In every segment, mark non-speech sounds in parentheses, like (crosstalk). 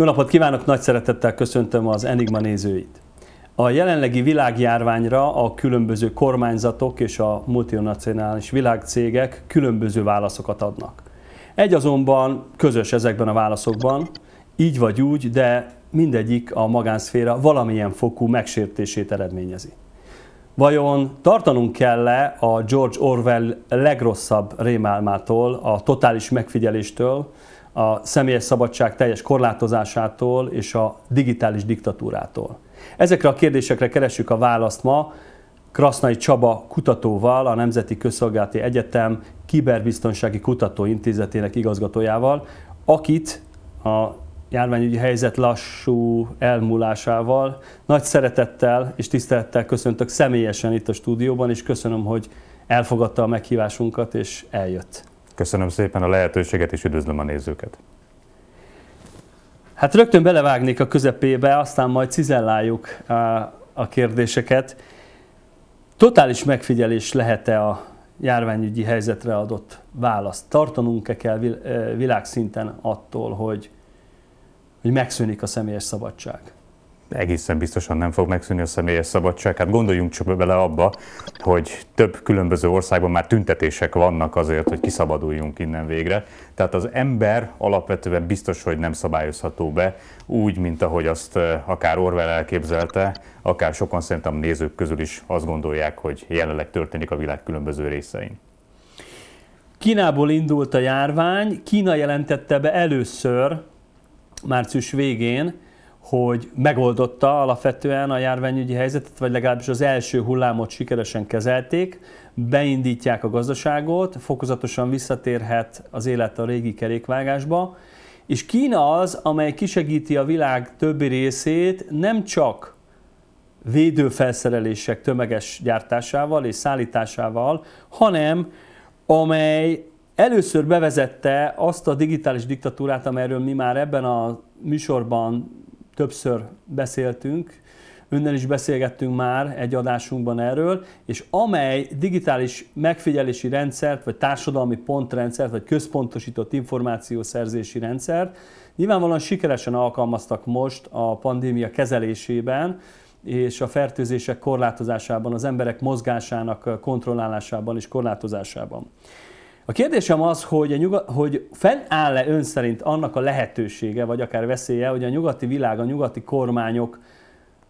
Jó napot kívánok, nagy szeretettel köszöntöm az Enigma nézőit. A jelenlegi világjárványra a különböző kormányzatok és a multinacionális világcégek különböző válaszokat adnak. Egy azonban közös ezekben a válaszokban, így vagy úgy, de mindegyik a magánszféra valamilyen fokú megsértését eredményezi. Vajon tartanunk kell-e a George Orwell legrosszabb rémálmától, a totális megfigyeléstől, a személyes szabadság teljes korlátozásától és a digitális diktatúrától. Ezekre a kérdésekre keressük a választ ma Krasznai Csaba kutatóval, a Nemzeti Közszolgálati Egyetem Kiberbiztonsági Kutatóintézetének igazgatójával, akit a járványügyi helyzet lassú elmúlásával nagy szeretettel és tisztelettel köszöntök személyesen itt a stúdióban, és köszönöm, hogy elfogadta a meghívásunkat és eljött. Köszönöm szépen a lehetőséget, és üdvözlöm a nézőket. Hát rögtön belevágnék a közepébe, aztán majd cizelláljuk a kérdéseket. Totális megfigyelés lehet-e a járványügyi helyzetre adott választ? Tartanunk-e kell világszinten attól, hogy, hogy megszűnik a személyes szabadság? egészen biztosan nem fog megszűnni a személyes szabadság. Hát gondoljunk csak bele abba, hogy több különböző országban már tüntetések vannak azért, hogy kiszabaduljunk innen végre. Tehát az ember alapvetően biztos, hogy nem szabályozható be, úgy, mint ahogy azt akár Orwell elképzelte, akár sokan szerintem nézők közül is azt gondolják, hogy jelenleg történik a világ különböző részein. Kínából indult a járvány, Kína jelentette be először március végén, hogy megoldotta alapvetően a járványügyi helyzetet, vagy legalábbis az első hullámot sikeresen kezelték, beindítják a gazdaságot, fokozatosan visszatérhet az élet a régi kerékvágásba, és Kína az, amely kisegíti a világ többi részét nem csak védőfelszerelések tömeges gyártásával és szállításával, hanem amely először bevezette azt a digitális diktatúrát, amelyről mi már ebben a műsorban többször beszéltünk, önnel is beszélgettünk már egy adásunkban erről, és amely digitális megfigyelési rendszert, vagy társadalmi pontrendszert, vagy központosított információszerzési rendszert nyilvánvalóan sikeresen alkalmaztak most a pandémia kezelésében, és a fertőzések korlátozásában, az emberek mozgásának kontrollálásában és korlátozásában. A kérdésem az, hogy, a nyugat, hogy fennáll-e ön szerint annak a lehetősége, vagy akár veszélye, hogy a nyugati világ, a nyugati kormányok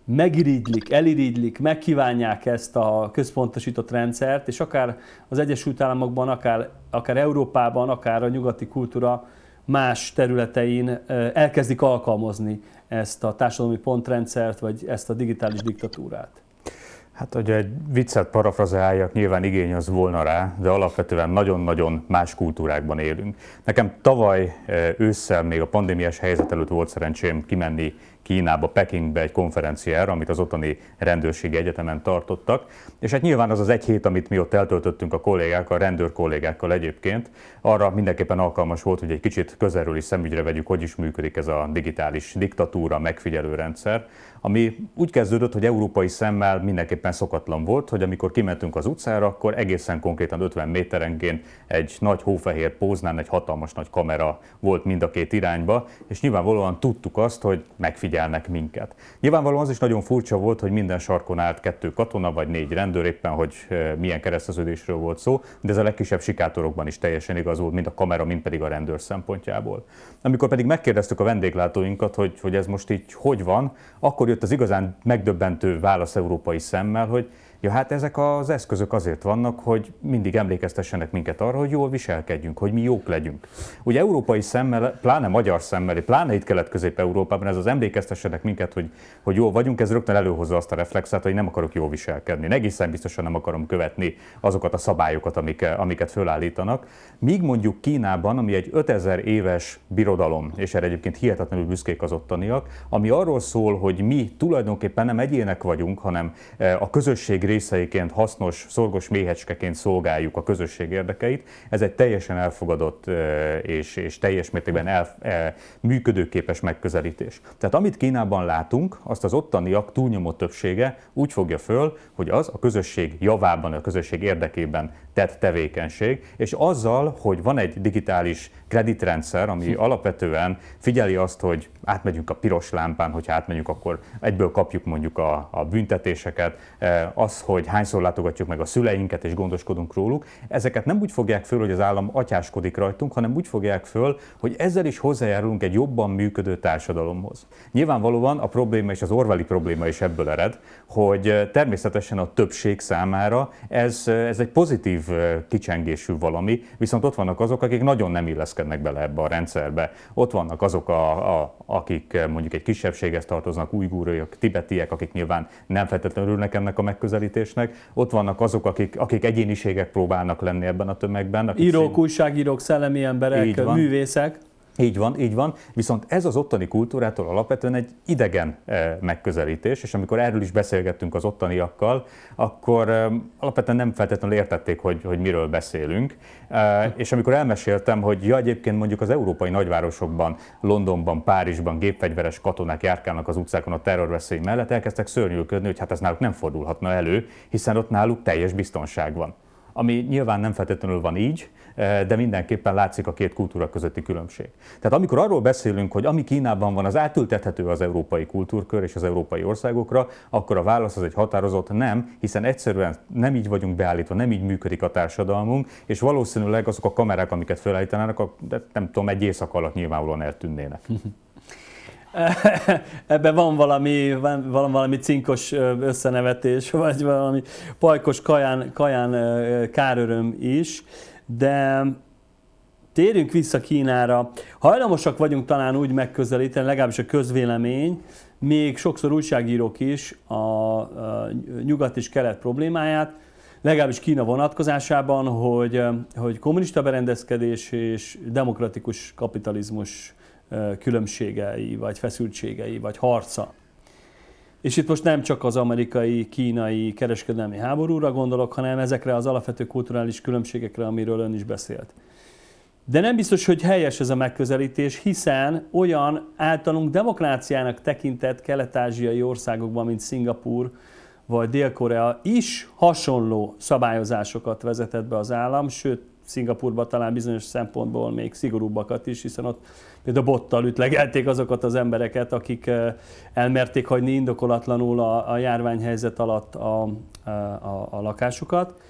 megirigylik, eliridlik, megkívánják ezt a központosított rendszert, és akár az Egyesült Államokban, akár, akár Európában, akár a nyugati kultúra más területein elkezdik alkalmazni ezt a társadalmi pontrendszert, vagy ezt a digitális diktatúrát? Hát, hogy egy viccet parafrazáljak, nyilván igény az volna rá, de alapvetően nagyon-nagyon más kultúrákban élünk. Nekem tavaly e, ősszel, még a pandémiás helyzet előtt volt szerencsém kimenni Kínába, Pekingbe egy konferenciára, amit az ottani rendőrségi egyetemen tartottak. És hát nyilván az az egy hét, amit mi ott eltöltöttünk a kollégákkal, a rendőr kollégákkal egyébként, arra mindenképpen alkalmas volt, hogy egy kicsit közelről is szemügyre vegyük, hogy is működik ez a digitális diktatúra, megfigyelő rendszer ami úgy kezdődött, hogy európai szemmel mindenképpen szokatlan volt, hogy amikor kimentünk az utcára, akkor egészen konkrétan 50 méterenként egy nagy hófehér póznán egy hatalmas nagy kamera volt mind a két irányba, és nyilvánvalóan tudtuk azt, hogy megfigyelnek minket. Nyilvánvalóan az is nagyon furcsa volt, hogy minden sarkon állt kettő katona vagy négy rendőr, éppen hogy milyen kereszteződésről volt szó, de ez a legkisebb sikátorokban is teljesen igaz volt, mind a kamera, mind pedig a rendőr szempontjából. Amikor pedig megkérdeztük a vendéglátóinkat, hogy, hogy ez most így hogy van, akkor jött az igazán megdöbbentő válasz európai szemmel, hogy Ja, hát ezek az eszközök azért vannak, hogy mindig emlékeztessenek minket arra, hogy jól viselkedjünk, hogy mi jók legyünk. Ugye európai szemmel, pláne magyar szemmel, pláne itt kelet-közép-európában ez az emlékeztessenek minket, hogy, hogy jól vagyunk, ez rögtön előhozza azt a reflexet, hogy nem akarok jól viselkedni. Én egészen biztosan nem akarom követni azokat a szabályokat, amik, amiket fölállítanak. Míg mondjuk Kínában, ami egy 5000 éves birodalom, és erre egyébként hihetetlenül büszkék az ottaniak, ami arról szól, hogy mi tulajdonképpen nem egyének vagyunk, hanem eh, a közösség részeiként hasznos, szorgos méhecskeként szolgáljuk a közösség érdekeit. Ez egy teljesen elfogadott és, és teljes mértékben el, e, működőképes megközelítés. Tehát amit Kínában látunk, azt az ottaniak túlnyomó többsége úgy fogja föl, hogy az a közösség javában, a közösség érdekében tett tevékenység, és azzal, hogy van egy digitális kreditrendszer, ami hm. alapvetően figyeli azt, hogy átmegyünk a piros lámpán, hogyha átmegyünk, akkor egyből kapjuk mondjuk a, a büntetéseket, e, az, hogy hányszor látogatjuk meg a szüleinket és gondoskodunk róluk, ezeket nem úgy fogják föl, hogy az állam atyáskodik rajtunk, hanem úgy fogják föl, hogy ezzel is hozzájárulunk egy jobban működő társadalomhoz. Nyilvánvalóan a probléma és az orvali probléma is ebből ered, hogy természetesen a többség számára ez, ez egy pozitív kicsengésű valami, viszont ott vannak azok, akik nagyon nem illeszkednek bele ebbe a rendszerbe. Ott vannak azok, a, a, akik mondjuk egy kisebbséghez tartoznak, újgúriak, tibetiek, akik nyilván nem feltétlenül örülnek ennek a megközelítésnek. Ott vannak azok, akik, akik egyéniségek próbálnak lenni ebben a tömegben. Akik írók, szín... újságírók, szellemi emberek, művészek. Így van, így van. Viszont ez az ottani kultúrától alapvetően egy idegen eh, megközelítés, és amikor erről is beszélgettünk az ottaniakkal, akkor eh, alapvetően nem feltétlenül értették, hogy, hogy miről beszélünk. Eh, és amikor elmeséltem, hogy ja, egyébként mondjuk az európai nagyvárosokban, Londonban, Párizsban gépfegyveres katonák járkálnak az utcákon a terrorveszély mellett, elkezdtek szörnyűködni, hogy hát ez náluk nem fordulhatna elő, hiszen ott náluk teljes biztonság van ami nyilván nem feltétlenül van így, Eh, de mindenképpen látszik a két kultúra közötti különbség. Tehát amikor arról beszélünk, hogy ami Kínában van, az átültethető az európai kultúrkör és az európai országokra, akkor a válasz az egy határozott nem, hiszen egyszerűen nem így vagyunk beállítva, nem így működik a társadalmunk, és valószínűleg azok a kamerák, amiket felállítanának, de nem tudom, egy éjszak alatt nyilvánvalóan eltűnnének. (laughs) Ebben van valami, van, valami cinkos összenevetés, vagy valami pajkos kaján, kaján káröröm is de térjünk vissza Kínára. Hajlamosak vagyunk talán úgy megközelíteni, legalábbis a közvélemény, még sokszor újságírók is a, nyugat és kelet problémáját, legalábbis Kína vonatkozásában, hogy, hogy kommunista berendezkedés és demokratikus kapitalizmus különbségei, vagy feszültségei, vagy harca. És itt most nem csak az amerikai-kínai kereskedelmi háborúra gondolok, hanem ezekre az alapvető kulturális különbségekre, amiről ön is beszélt. De nem biztos, hogy helyes ez a megközelítés, hiszen olyan általunk demokráciának tekintett kelet-ázsiai országokban, mint Szingapúr vagy Dél-Korea is hasonló szabályozásokat vezetett be az állam, sőt, Szingapurban talán bizonyos szempontból még szigorúbbakat is, hiszen ott például bottal ütlegelték azokat az embereket, akik eh, elmerték hagyni indokolatlanul a, a járványhelyzet alatt a, a, eh, a, a lakásukat.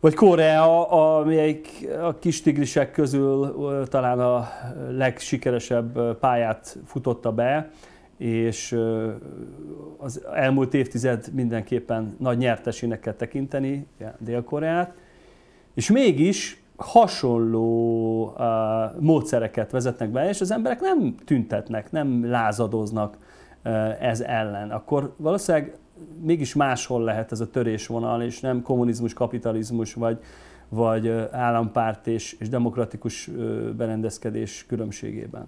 Vagy Korea, amelyik a kis tigrisek közül eh, talán a legsikeresebb pályát futotta be, és az elmúlt évtized mindenképpen nagy nyertesének kell tekinteni Dél-Koreát. És mégis hasonló uh, módszereket vezetnek be, és az emberek nem tüntetnek, nem lázadoznak uh, ez ellen, akkor valószínűleg mégis máshol lehet ez a törésvonal, és nem kommunizmus, kapitalizmus, vagy, vagy uh, állampárt és, és demokratikus uh, berendezkedés különbségében.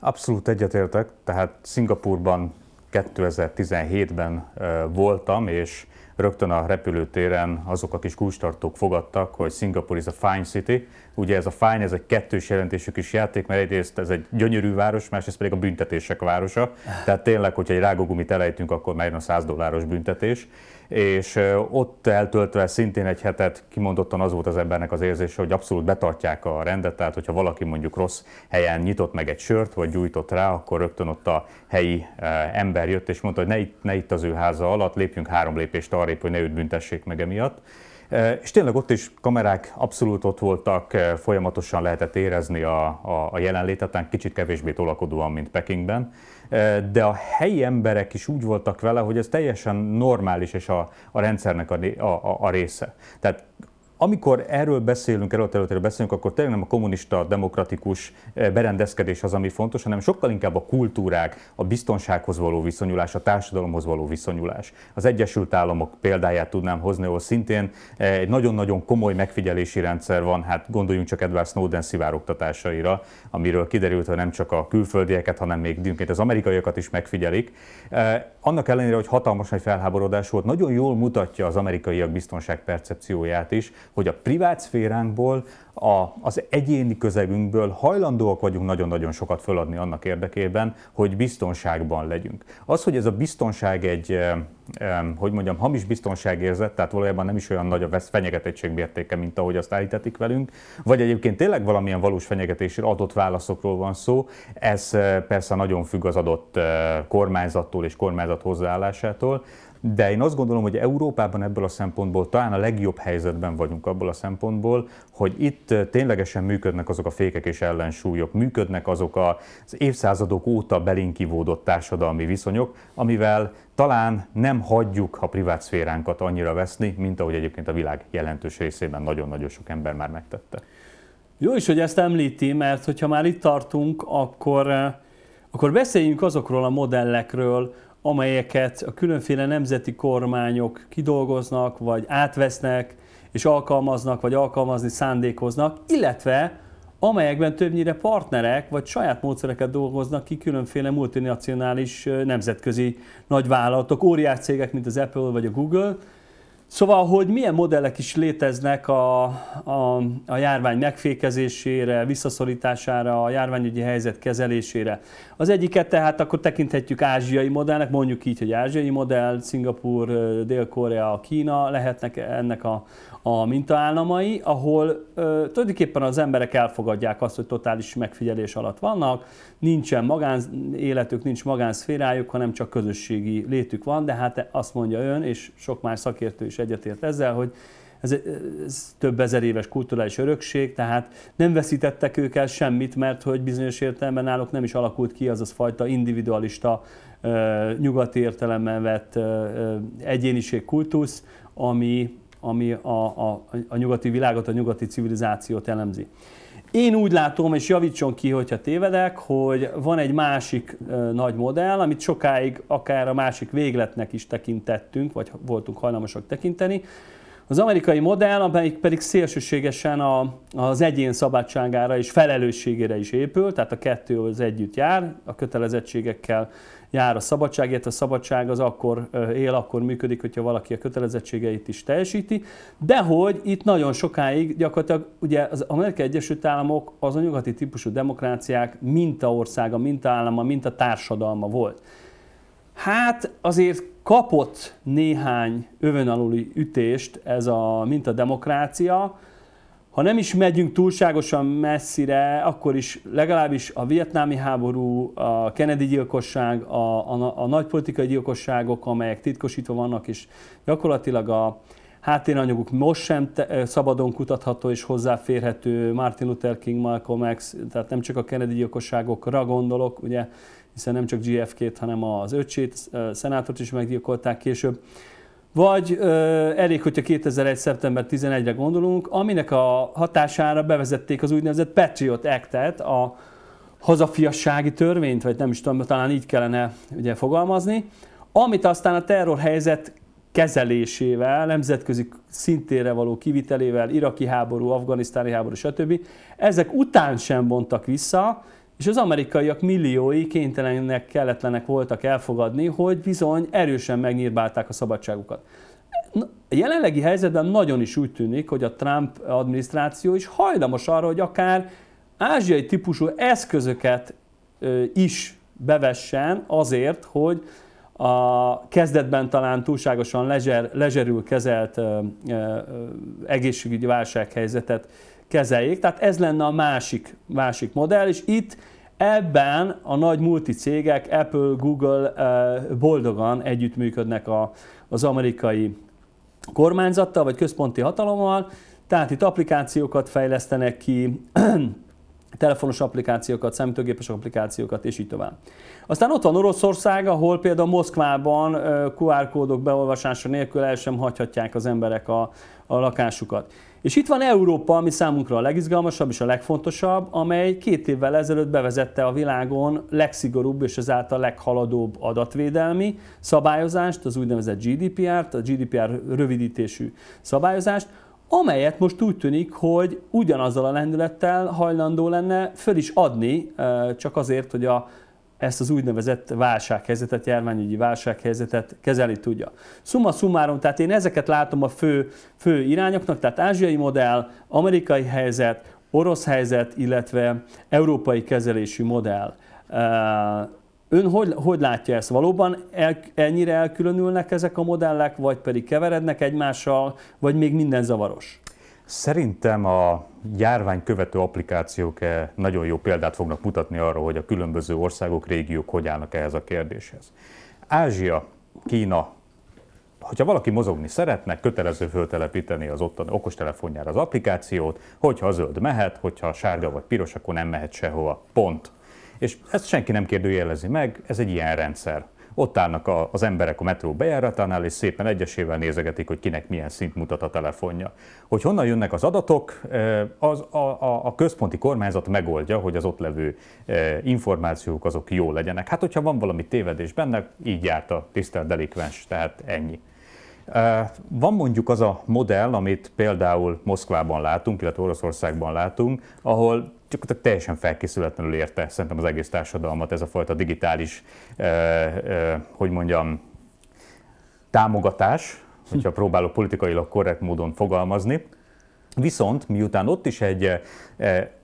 Abszolút egyetértek, tehát Szingapurban 2017-ben uh, voltam, és rögtön a repülőtéren azok a kis kulcstartók fogadtak, hogy Singapore is a fine city, Ugye ez a fájn, ez egy kettős jelentésű kis játék, mert egyrészt ez egy gyönyörű város, másrészt pedig a büntetések városa. Tehát tényleg, hogyha egy rágógumit elejtünk, akkor már a 100 dolláros büntetés. És ott eltöltve szintén egy hetet kimondottan az volt az embernek az érzése, hogy abszolút betartják a rendet, tehát hogyha valaki mondjuk rossz helyen nyitott meg egy sört, vagy gyújtott rá, akkor rögtön ott a helyi ember jött és mondta, hogy ne itt, ne itt az ő háza alatt, lépjünk három lépést arrébb, hogy ne őt büntessék meg emiatt. És tényleg ott is kamerák abszolút ott voltak, folyamatosan lehetett érezni a, a, a jelenlétet, talán kicsit kevésbé tolakodóan, mint Pekingben. De a helyi emberek is úgy voltak vele, hogy ez teljesen normális és a, a rendszernek a, a, a része. Tehát amikor erről beszélünk, erről a területről beszélünk, akkor tényleg nem a kommunista, demokratikus eh, berendezkedés az, ami fontos, hanem sokkal inkább a kultúrák, a biztonsághoz való viszonyulás, a társadalomhoz való viszonyulás. Az Egyesült Államok példáját tudnám hozni, ahol szintén eh, egy nagyon-nagyon komoly megfigyelési rendszer van, hát gondoljunk csak Edward Snowden szivároktatásaira, amiről kiderült, hogy nem csak a külföldieket, hanem még dünként az amerikaiakat is megfigyelik. Eh, annak ellenére, hogy hatalmas nagy felháborodás volt, nagyon jól mutatja az amerikaiak biztonság percepcióját is, hogy a privát szféránkból, a, az egyéni közegünkből hajlandóak vagyunk nagyon-nagyon sokat föladni annak érdekében, hogy biztonságban legyünk. Az, hogy ez a biztonság egy, eh, hogy mondjam, hamis biztonságérzet, tehát valójában nem is olyan nagy a fenyegetettség mértéke, mint ahogy azt állítatik velünk, vagy egyébként tényleg valamilyen valós fenyegetésre adott válaszokról van szó, ez eh, persze nagyon függ az adott eh, kormányzattól és kormányzat hozzáállásától, de én azt gondolom, hogy Európában ebből a szempontból talán a legjobb helyzetben vagyunk abból a szempontból, hogy itt ténylegesen működnek azok a fékek és ellensúlyok, működnek azok az évszázadok óta belinkivódott társadalmi viszonyok, amivel talán nem hagyjuk a privát szféránkat annyira veszni, mint ahogy egyébként a világ jelentős részében nagyon-nagyon sok ember már megtette. Jó is, hogy ezt említi, mert hogyha már itt tartunk, akkor, akkor beszéljünk azokról a modellekről, amelyeket a különféle nemzeti kormányok kidolgoznak, vagy átvesznek, és alkalmaznak, vagy alkalmazni szándékoznak, illetve amelyekben többnyire partnerek vagy saját módszereket dolgoznak ki különféle multinacionális nemzetközi nagyvállalatok, óriás cégek, mint az Apple vagy a Google. Szóval, hogy milyen modellek is léteznek a, a, a járvány megfékezésére, visszaszorítására, a járványügyi helyzet kezelésére. Az egyiket tehát akkor tekinthetjük ázsiai modellnek, mondjuk így, hogy ázsiai modell, Szingapur, Dél-Korea, Kína lehetnek ennek a, a mintaállamai, ahol ö, tulajdonképpen az emberek elfogadják azt, hogy totális megfigyelés alatt vannak, nincsen magánéletük, nincs magánszférájuk, hanem csak közösségi létük van, de hát azt mondja ön, és sok más szakértő is egyetért ezzel, hogy ez, ez több ezer éves kulturális örökség, tehát nem veszítettek ők el semmit, mert hogy bizonyos értelemben náluk nem is alakult ki az az fajta individualista, nyugati értelemben vett kultusz, ami, ami a, a, a nyugati világot, a nyugati civilizációt elemzi. Én úgy látom, és javítson ki, hogyha tévedek, hogy van egy másik nagy modell, amit sokáig akár a másik végletnek is tekintettünk, vagy voltunk hajlamosak tekinteni, az amerikai modell, amelyik pedig szélsőségesen a, az egyén szabadságára és felelősségére is épül, tehát a kettő az együtt jár, a kötelezettségekkel jár a szabadság, illetve a szabadság az akkor él, akkor működik, hogyha valaki a kötelezettségeit is teljesíti, de hogy itt nagyon sokáig gyakorlatilag ugye az Amerikai Egyesült Államok az a nyugati típusú demokráciák mintaországa, mintaállama, mintatársadalma volt. Hát azért kapott néhány övön aluli ütést ez a, mint a demokrácia. Ha nem is megyünk túlságosan messzire, akkor is legalábbis a vietnámi háború, a Kennedy gyilkosság, a, a, a nagypolitikai gyilkosságok, amelyek titkosítva vannak, és gyakorlatilag a háttéranyaguk most sem te, szabadon kutatható és hozzáférhető, Martin Luther King, Malcolm X, tehát nem csak a Kennedy gyilkosságokra gondolok, ugye hiszen nem csak GFK-t, hanem az öcsét, szenátort is meggyilkolták később. Vagy ö, elég, hogyha 2001. szeptember 11-re gondolunk, aminek a hatására bevezették az úgynevezett Patriot Act-et, a hazafiassági törvényt, vagy nem is tudom, talán így kellene ugye, fogalmazni, amit aztán a terrorhelyzet kezelésével, nemzetközi szintére való kivitelével, iraki háború, afganisztáni háború, stb. Ezek után sem bontak vissza, és az amerikaiak milliói kénytelenek, kelletlenek voltak elfogadni, hogy bizony erősen megnyírbálták a szabadságukat. A jelenlegi helyzetben nagyon is úgy tűnik, hogy a Trump adminisztráció is hajlamos arra, hogy akár ázsiai típusú eszközöket is bevessen azért, hogy a kezdetben talán túlságosan lezser, lezserül kezelt egészségügyi válsághelyzetet kezeljék. Tehát ez lenne a másik, másik modell, és itt ebben a nagy multicégek, Apple, Google eh, boldogan együttműködnek a, az amerikai kormányzattal, vagy központi hatalommal, tehát itt applikációkat fejlesztenek ki, (clears throat) telefonos applikációkat, számítógépes applikációkat, és így tovább. Aztán ott van Oroszország, ahol például Moszkvában eh, QR kódok beolvasása nélkül el sem hagyhatják az emberek a, a lakásukat. És itt van Európa, ami számunkra a legizgalmasabb és a legfontosabb, amely két évvel ezelőtt bevezette a világon legszigorúbb és ezáltal leghaladóbb adatvédelmi szabályozást, az úgynevezett GDPR-t, a GDPR rövidítésű szabályozást, amelyet most úgy tűnik, hogy ugyanazzal a lendülettel hajlandó lenne föl is adni, eh, csak azért, hogy a ezt az úgynevezett válsághelyzetet, járványügyi válsághelyzetet kezelni tudja. Summa summarum, tehát én ezeket látom a fő, fő irányoknak, tehát ázsiai modell, amerikai helyzet, orosz helyzet, illetve európai kezelésű modell. Ön hogy, hogy látja ezt? Valóban el, ennyire elkülönülnek ezek a modellek, vagy pedig keverednek egymással, vagy még minden zavaros? Szerintem a járvány követő applikációk e nagyon jó példát fognak mutatni arra, hogy a különböző országok, régiók hogy állnak ehhez a kérdéshez. Ázsia, Kína, hogyha valaki mozogni szeretne, kötelező föltelepíteni az ottani okostelefonjára az applikációt, hogyha a zöld mehet, hogyha a sárga vagy piros, akkor nem mehet sehova. Pont. És ezt senki nem kérdőjelezi meg, ez egy ilyen rendszer. Ott állnak a, az emberek a metró bejáratánál, és szépen egyesével nézegetik, hogy kinek milyen szint mutat a telefonja. Hogy honnan jönnek az adatok, eh, az a, a, a központi kormányzat megoldja, hogy az ott levő eh, információk azok jó legyenek. Hát, hogyha van valami tévedés benne, így járt a tisztelt delikvens, tehát ennyi. Eh, van mondjuk az a modell, amit például Moszkvában látunk, illetve Oroszországban látunk, ahol gyakorlatilag teljesen felkészületlenül érte szerintem az egész társadalmat ez a fajta digitális, hogy mondjam, támogatás, hm. hogyha próbálok politikailag korrekt módon fogalmazni. Viszont miután ott is egy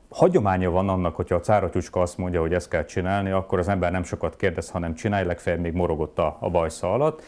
hagyománya van annak, hogyha a cáratyuska azt mondja, hogy ezt kell csinálni, akkor az ember nem sokat kérdez, hanem csinálj, legfeljebb még morogott a, a bajsza alatt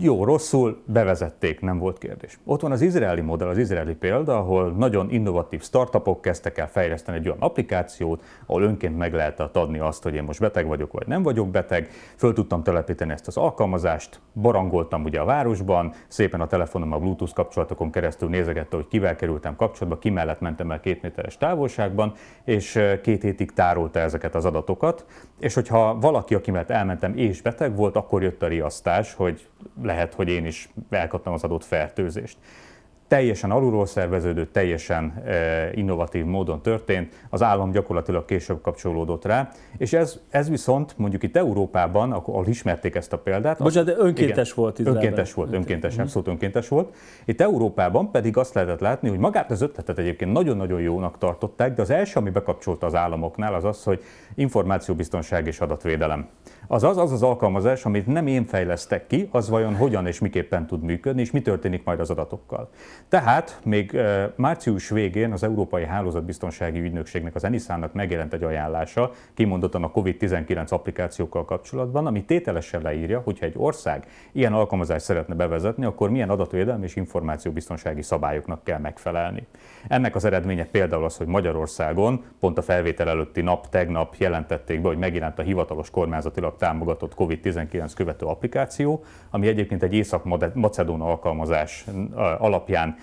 jó, rosszul bevezették, nem volt kérdés. Ott van az izraeli modell, az izraeli példa, ahol nagyon innovatív startupok kezdtek el fejleszteni egy olyan applikációt, ahol önként meg lehetett adni azt, hogy én most beteg vagyok, vagy nem vagyok beteg. Föl tudtam telepíteni ezt az alkalmazást, barangoltam ugye a városban, szépen a telefonom a Bluetooth kapcsolatokon keresztül nézegette, hogy kivel kerültem kapcsolatba, ki mellett mentem el két méteres távolságban, és eh, két hétig tárolta ezeket az adatokat. És hogyha valaki, aki mellett elmentem és beteg volt, akkor jött a riasztás, hogy lehet, hogy én is elkaptam az adott fertőzést. Teljesen alulról szerveződő, teljesen e, innovatív módon történt, az állam gyakorlatilag később kapcsolódott rá, és ez, ez viszont mondjuk itt Európában, ahol ismerték ezt a példát. Bocsánat, de önkéntes igen, volt Izraelben. Önkéntes volt, önkéntes, mm. abszolút önkéntes volt. Itt Európában pedig azt lehetett látni, hogy magát az ötletet egyébként nagyon-nagyon jónak tartották, de az első, ami bekapcsolta az államoknál, az az, hogy információbiztonság és adatvédelem az az az alkalmazás, amit nem én fejlesztek ki, az vajon hogyan és miképpen tud működni, és mi történik majd az adatokkal. Tehát még március végén az Európai Hálózatbiztonsági Ügynökségnek, az Enisának megjelent egy ajánlása, kimondottan a COVID-19 applikációkkal kapcsolatban, ami tételesen leírja, hogyha egy ország ilyen alkalmazást szeretne bevezetni, akkor milyen adatvédelmi és információbiztonsági szabályoknak kell megfelelni. Ennek az eredménye például az, hogy Magyarországon pont a felvétel előtti nap, tegnap jelentették be, hogy megjelent a hivatalos kormányzatilag támogatott COVID-19 követő applikáció, ami egyébként egy Észak-Macedón alkalmazás alapján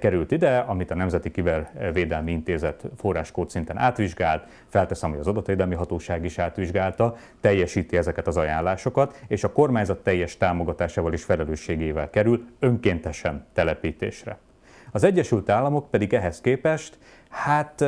került ide, amit a Nemzeti Kibervédelmi Intézet forráskód szinten átvizsgált, felteszem, hogy az adatvédelmi hatóság is átvizsgálta, teljesíti ezeket az ajánlásokat, és a kormányzat teljes támogatásával és felelősségével kerül önkéntesen telepítésre. Az Egyesült Államok pedig ehhez képest Hát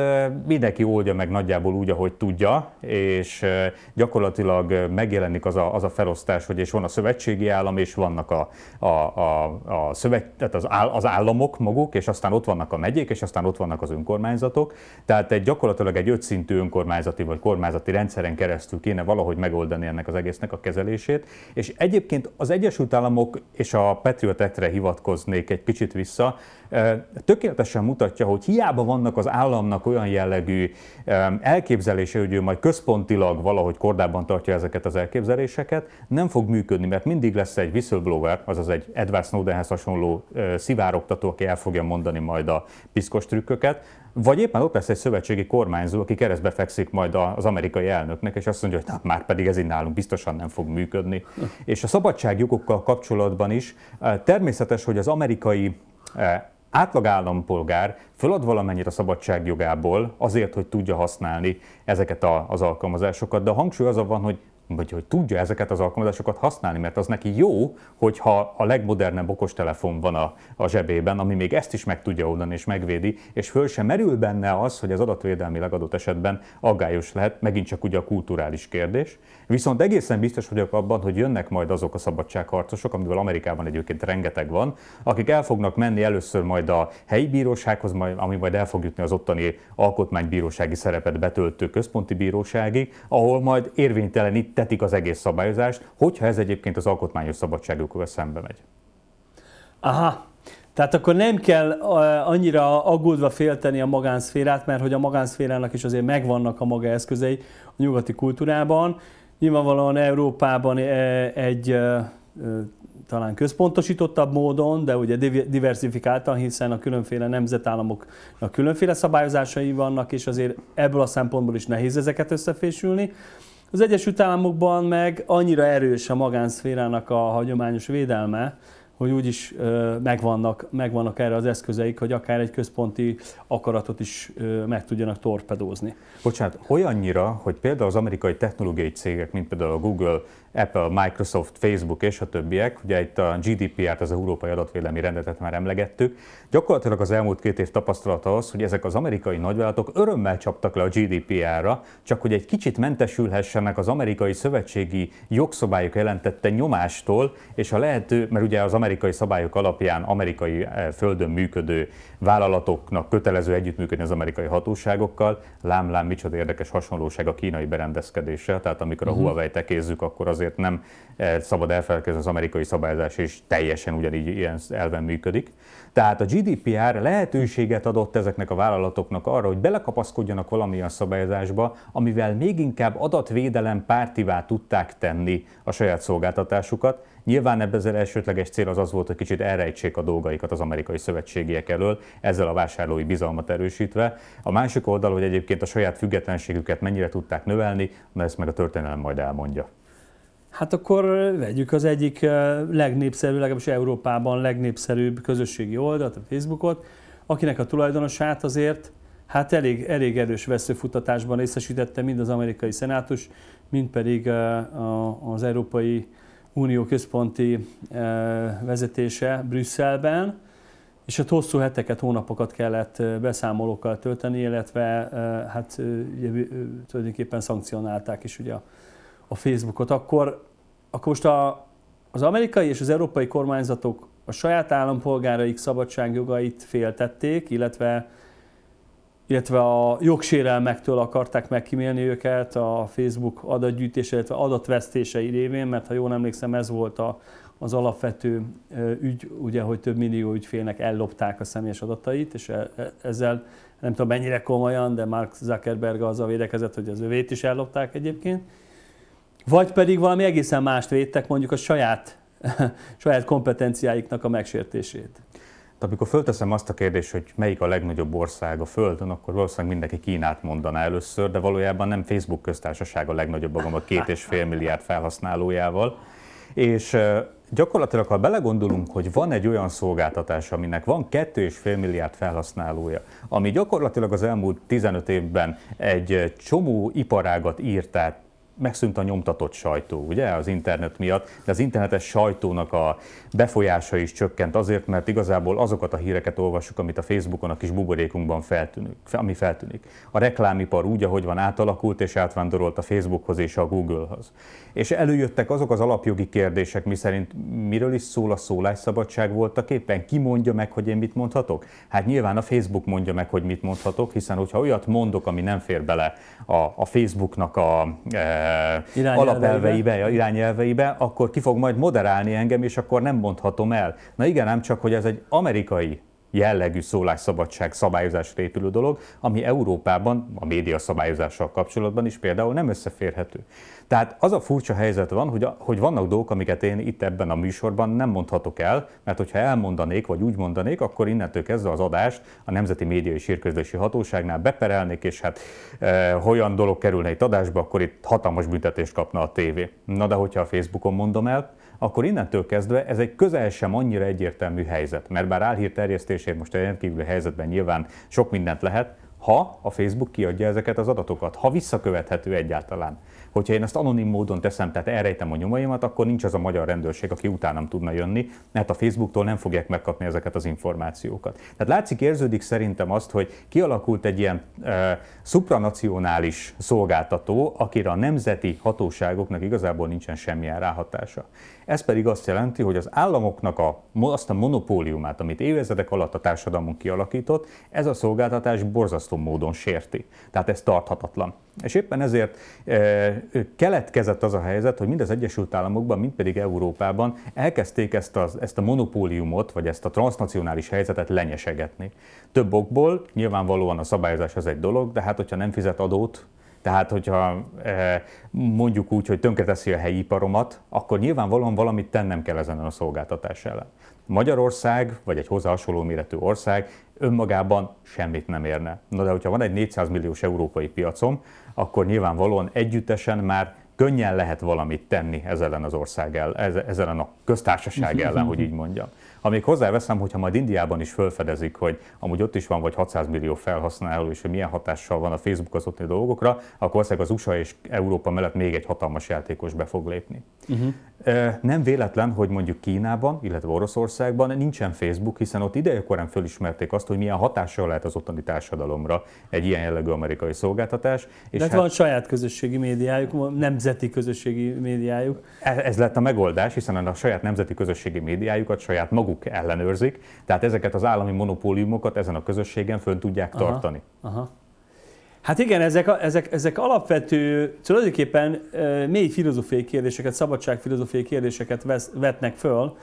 mindenki oldja meg nagyjából úgy, ahogy tudja, és gyakorlatilag megjelenik az a, az a felosztás, hogy és van a szövetségi állam, és vannak a, a, a, a szövet, tehát az, áll, az államok maguk, és aztán ott vannak a megyék, és aztán ott vannak az önkormányzatok. Tehát egy gyakorlatilag egy ötszintű önkormányzati vagy kormányzati rendszeren keresztül kéne valahogy megoldani ennek az egésznek a kezelését. És egyébként az Egyesült Államok és a Patriot hivatkoznék egy kicsit vissza, tökéletesen mutatja, hogy hiába vannak az államnak olyan jellegű elképzelése, hogy ő majd központilag valahogy kordában tartja ezeket az elképzeléseket, nem fog működni, mert mindig lesz egy whistleblower, azaz egy Edward Snowdenhez hasonló szivárogtató, aki el fogja mondani majd a piszkos trükköket, vagy éppen ott lesz egy szövetségi kormányzó, aki keresztbe fekszik majd az amerikai elnöknek, és azt mondja, hogy na, hát már pedig ez így nálunk biztosan nem fog működni. és a szabadságjogokkal kapcsolatban is természetes, hogy az amerikai átlag állampolgár fölad valamennyit a szabadságjogából azért, hogy tudja használni ezeket a, az alkalmazásokat, de a hangsúly az van, hogy vagy hogy tudja ezeket az alkalmazásokat használni, mert az neki jó, hogyha a legmodernebb okostelefon van a, a zsebében, ami még ezt is meg tudja oldani és megvédi, és föl sem merül benne az, hogy az adatvédelmi legadott esetben aggályos lehet, megint csak ugye a kulturális kérdés. Viszont egészen biztos vagyok abban, hogy jönnek majd azok a szabadságharcosok, amivel Amerikában egyébként rengeteg van, akik el fognak menni először majd a helyi bírósághoz, ami majd el fog jutni az ottani alkotmánybírósági szerepet betöltő központi bíróságig, ahol majd érvénytelenít kittetik az egész szabályozást, hogyha ez egyébként az alkotmányos szabadságokkal szembe megy. Aha, tehát akkor nem kell annyira aggódva félteni a magánszférát, mert hogy a magánszférának is azért megvannak a maga eszközei a nyugati kultúrában. Nyilvánvalóan Európában egy talán központosítottabb módon, de ugye diversifikáltan, hiszen a különféle nemzetállamoknak különféle szabályozásai vannak, és azért ebből a szempontból is nehéz ezeket összefésülni. Az Egyesült Államokban meg annyira erős a magánszférának a hagyományos védelme, hogy úgyis megvannak, megvannak erre az eszközeik, hogy akár egy központi akaratot is meg tudjanak torpedózni. Bocsánat, olyannyira, hogy például az amerikai technológiai cégek, mint például a Google, Apple, Microsoft, Facebook és a többiek, ugye itt a GDPR-t, az Európai Adatvédelmi Rendetet már emlegettük, gyakorlatilag az elmúlt két év tapasztalata az, hogy ezek az amerikai nagyvállalatok örömmel csaptak le a GDPR-ra, csak hogy egy kicsit mentesülhessenek az amerikai szövetségi jogszabályok jelentette nyomástól, és a lehető, mert ugye az amerikai szabályok alapján amerikai eh, földön működő vállalatoknak kötelező együttműködni az amerikai hatóságokkal, lám-lám micsoda érdekes hasonlóság a kínai berendezkedéssel, tehát amikor a uh-huh. Mhm. Huawei t akkor azért azért nem eh, szabad elfelelkezni, az amerikai szabályozás is teljesen ugyanígy ilyen elven működik. Tehát a GDPR lehetőséget adott ezeknek a vállalatoknak arra, hogy belekapaszkodjanak valamilyen szabályozásba, amivel még inkább adatvédelem pártivá tudták tenni a saját szolgáltatásukat. Nyilván ebben az elsőtleges cél az az volt, hogy kicsit elrejtsék a dolgaikat az amerikai szövetségiek elől, ezzel a vásárlói bizalmat erősítve. A másik oldal, hogy egyébként a saját függetlenségüket mennyire tudták növelni, mert ezt meg a történelem majd elmondja. Hát akkor vegyük az egyik legnépszerűbb, legalábbis Európában legnépszerűbb közösségi oldalt, a Facebookot, akinek a tulajdonosát azért hát elég, elég erős veszőfutatásban részesítette mind az amerikai szenátus, mind pedig az Európai Unió központi vezetése Brüsszelben, és ott hát hosszú heteket, hónapokat kellett beszámolókkal tölteni, illetve hát tulajdonképpen szankcionálták is ugye a a Facebookot, akkor, akkor most a, az amerikai és az európai kormányzatok a saját állampolgáraik szabadságjogait féltették, illetve illetve a jogsérelmektől akarták megkímélni őket a Facebook adatgyűjtése, illetve adatvesztései révén, mert ha jól emlékszem, ez volt a, az alapvető ügy, ugye, hogy több millió ügyfélnek ellopták a személyes adatait, és e, e, ezzel nem tudom mennyire komolyan, de Mark Zuckerberg az a védekezett, hogy az övét is ellopták egyébként. Vagy pedig valami egészen mást védtek, mondjuk a saját, (laughs) saját kompetenciáiknak a megsértését. De amikor fölteszem azt a kérdést, hogy melyik a legnagyobb ország a Földön, akkor valószínűleg mindenki Kínát mondaná először, de valójában nem Facebook köztársaság a legnagyobb magam a két és fél milliárd felhasználójával. És gyakorlatilag, ha belegondolunk, hogy van egy olyan szolgáltatás, aminek van és fél milliárd felhasználója, ami gyakorlatilag az elmúlt 15 évben egy csomó iparágat írt át, megszűnt a nyomtatott sajtó, ugye, az internet miatt, de az internetes sajtónak a befolyása is csökkent azért, mert igazából azokat a híreket olvassuk, amit a Facebookon, a kis buborékunkban feltűnik, ami feltűnik. A reklámipar úgy, ahogy van, átalakult és átvándorolt a Facebookhoz és a Googlehoz és előjöttek azok az alapjogi kérdések, miszerint miről is szól a szólásszabadság voltak éppen, ki mondja meg, hogy én mit mondhatok? Hát nyilván a Facebook mondja meg, hogy mit mondhatok, hiszen hogyha olyat mondok, ami nem fér bele a, a Facebooknak a e, alapelveibe, irányelveibe, akkor ki fog majd moderálni engem, és akkor nem mondhatom el. Na igen, nem csak, hogy ez egy amerikai jellegű szólásszabadság szabályozásra épülő dolog, ami Európában a média szabályozással kapcsolatban is például nem összeférhető. Tehát az a furcsa helyzet van, hogy, a, hogy vannak dolgok, amiket én itt ebben a műsorban nem mondhatok el, mert hogyha elmondanék, vagy úgy mondanék, akkor innentől kezdve az adást a Nemzeti Média és Hírközlési Hatóságnál beperelnék, és hát e, olyan dolog kerülne itt adásba, akkor itt hatalmas büntetést kapna a tévé. Na de hogyha a Facebookon mondom el, akkor innentől kezdve ez egy közel sem annyira egyértelmű helyzet. Mert bár álhír terjesztésért most egy rendkívüli helyzetben nyilván sok mindent lehet, ha a Facebook kiadja ezeket az adatokat, ha visszakövethető egyáltalán. Hogyha én ezt anonim módon teszem, tehát elrejtem a nyomaimat, akkor nincs az a magyar rendőrség, aki utánam tudna jönni, mert a Facebooktól nem fogják megkapni ezeket az információkat. Tehát látszik, érződik szerintem azt, hogy kialakult egy ilyen e, szupranacionális szolgáltató, akire a nemzeti hatóságoknak igazából nincsen semmilyen ráhatása. Ez pedig azt jelenti, hogy az államoknak a, azt a monopóliumát, amit évezredek alatt a társadalmunk kialakított, ez a szolgáltatás borzasztó módon sérti. Tehát ez tarthatatlan. És éppen ezért e, keletkezett az a helyzet, hogy mind az Egyesült Államokban, mind pedig Európában elkezdték ezt, az, ezt a monopóliumot, vagy ezt a transnacionális helyzetet lenyesegetni. Több okból, nyilvánvalóan a szabályozás az egy dolog, de hát hogyha nem fizet adót, tehát, hogyha eh, mondjuk úgy, hogy tönkreteszi a helyi iparomat, akkor nyilvánvalóan valamit tennem kell ezen a szolgáltatás ellen. Magyarország, vagy egy hozzá hasonló méretű ország önmagában semmit nem érne. Na de hogyha van egy 400 milliós európai piacom, akkor nyilvánvalóan együttesen már könnyen lehet valamit tenni ez ellen az ország ellen, ez, ellen a köztársaság (laughs) ellen, hogy így mondjam. Ha még hozzáveszem, hogyha majd Indiában is felfedezik, hogy amúgy ott is van vagy 600 millió felhasználó, és hogy milyen hatással van a Facebook az ottani dolgokra, akkor ország az USA és Európa mellett még egy hatalmas játékos be fog lépni. Uh-huh. Nem véletlen, hogy mondjuk Kínában, illetve Oroszországban nincsen Facebook, hiszen ott idejekorán fölismerték azt, hogy milyen hatással lehet az ottani társadalomra egy ilyen jellegű amerikai szolgáltatás. És De hát, hát van saját közösségi médiájuk, nem nemzeti közösségi médiájuk. E-, ez lett a megoldás, hiszen a saját nemzeti közösségi médiájukat saját maguk ellenőrzik, tehát ezeket az állami monopóliumokat ezen a közösségen fönn tudják aha, tartani. Aha. Hát igen, ezek, ezek, ezek alapvető, tulajdonképpen mély filozófiai kérdéseket, szabadságfilozófiai kérdéseket vesz, vetnek föl.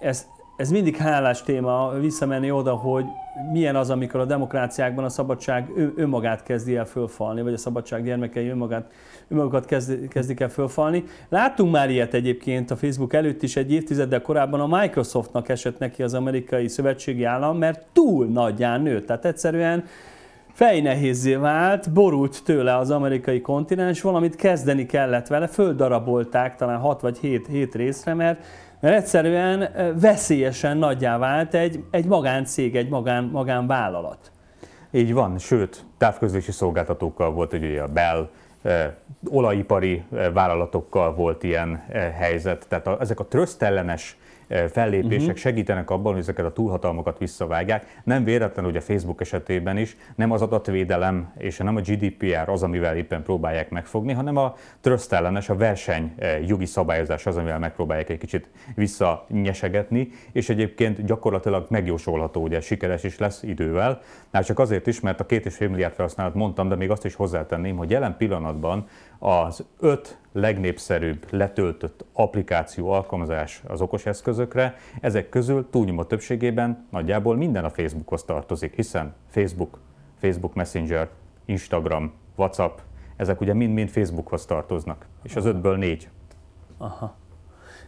ez, ez mindig hálás téma visszamenni oda, hogy milyen az, amikor a demokráciákban a szabadság önmagát kezdi el fölfalni, vagy a szabadság gyermekei önmagát, önmagukat kezd, kezdik el fölfalni. Láttunk már ilyet egyébként a Facebook előtt is egy évtizeddel korábban a Microsoftnak esett neki az amerikai szövetségi állam, mert túl nagyján nőtt. Tehát egyszerűen fejnehézé vált, borult tőle az amerikai kontinens, valamit kezdeni kellett vele, földarabolták talán 6 vagy 7, 7 részre, mert mert egyszerűen veszélyesen nagyjá vált egy, egy magáncég, egy magán, magánvállalat. Így van, sőt, távközlési szolgáltatókkal volt, hogy ugye a Bell, olajipari vállalatokkal volt ilyen helyzet. Tehát a, ezek a trösztellenes fellépések uh-huh. segítenek abban, hogy ezeket a túlhatalmakat visszavágják. Nem véletlen, hogy a Facebook esetében is nem az adatvédelem és nem a GDPR az, amivel éppen próbálják megfogni, hanem a trust ellenes, a verseny jogi szabályozás az, amivel megpróbálják egy kicsit visszanyesegetni, és egyébként gyakorlatilag megjósolható, hogy ez sikeres is lesz idővel. Már csak azért is, mert a két és fél milliárd felhasználat mondtam, de még azt is hozzátenném, hogy jelen pillanatban az öt legnépszerűbb letöltött applikáció alkalmazás az okos eszközökre, ezek közül túlnyomó többségében nagyjából minden a Facebookhoz tartozik, hiszen Facebook, Facebook Messenger, Instagram, WhatsApp, ezek ugye mind-mind Facebookhoz tartoznak, és az ötből négy. Aha.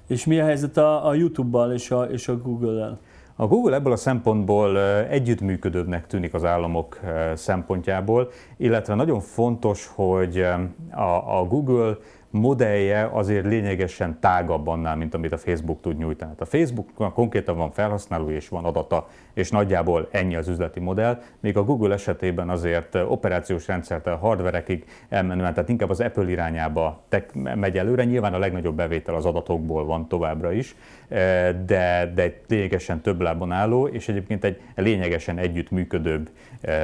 És mi a helyzet a, a YouTube-bal és a, és a Google-el? A Google ebből a szempontból együttműködőbbnek tűnik az államok szempontjából, illetve nagyon fontos, hogy a, a Google modellje azért lényegesen tágabb annál, mint amit a Facebook tud nyújtani. Tehát a Facebook konkrétan van felhasználói és van adata és nagyjából ennyi az üzleti modell, még a Google esetében azért operációs a hardverekig elmenően, tehát inkább az Apple irányába megy előre, nyilván a legnagyobb bevétel az adatokból van továbbra is, de, de egy lényegesen több lábon álló, és egyébként egy lényegesen együttműködőbb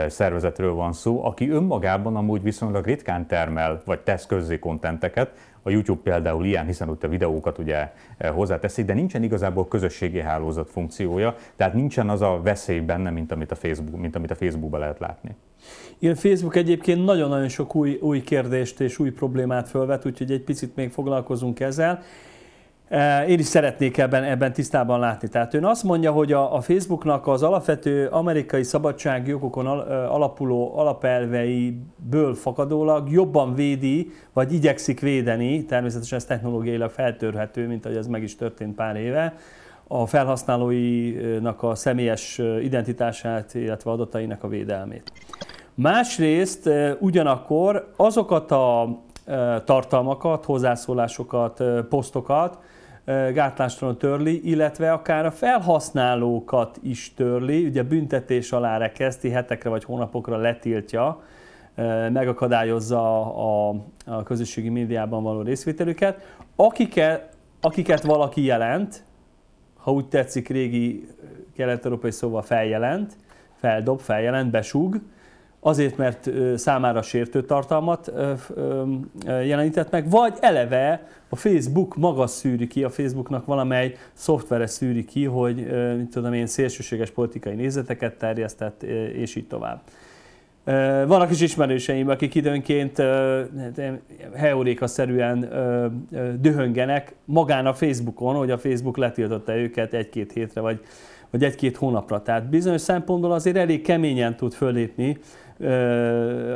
szervezetről van szó, aki önmagában amúgy viszonylag ritkán termel, vagy tesz közzé kontenteket, a YouTube például ilyen, hiszen ott a videókat ugye eh, hozzáteszik, de nincsen igazából közösségi hálózat funkciója, tehát nincsen az a veszély benne, mint amit a, Facebook, mint amit a Facebookban lehet látni. Igen, Facebook egyébként nagyon-nagyon sok új, új kérdést és új problémát felvet, úgyhogy egy picit még foglalkozunk ezzel. Eh, én is szeretnék ebben, ebben tisztában látni. Tehát ön azt mondja, hogy a, a Facebooknak az alapvető amerikai szabadságjogokon eh, alapuló alapelveiből fakadólag jobban védi, vagy igyekszik védeni, természetesen ez technológiailag feltörhető, mint ahogy ez meg is történt pár éve, a felhasználóinak a személyes eh, identitását, illetve adatainak a védelmét. Másrészt ugyanakkor azokat a tartalmakat, hozzászólásokat, posztokat, gátlástalan törli, illetve akár a felhasználókat is törli, ugye büntetés alá rekeszti, hetekre vagy hónapokra letiltja, megakadályozza a, a közösségi médiában való részvételüket. Akiket, akiket valaki jelent, ha úgy tetszik régi kelet-európai szóval feljelent, feldob, feljelent, besúg, azért, mert számára sértő tartalmat jelenített meg, vagy eleve a Facebook maga szűri ki, a Facebooknak valamely szoftvere szűri ki, hogy mit tudom én, szélsőséges politikai nézeteket terjesztett, és így tovább. Vannak is ismerőseim, akik időnként hát, heuréka-szerűen dühöngenek magán a Facebookon, hogy a Facebook letiltotta őket egy-két hétre, vagy, vagy egy-két hónapra. Tehát bizonyos szempontból azért elég keményen tud fölépni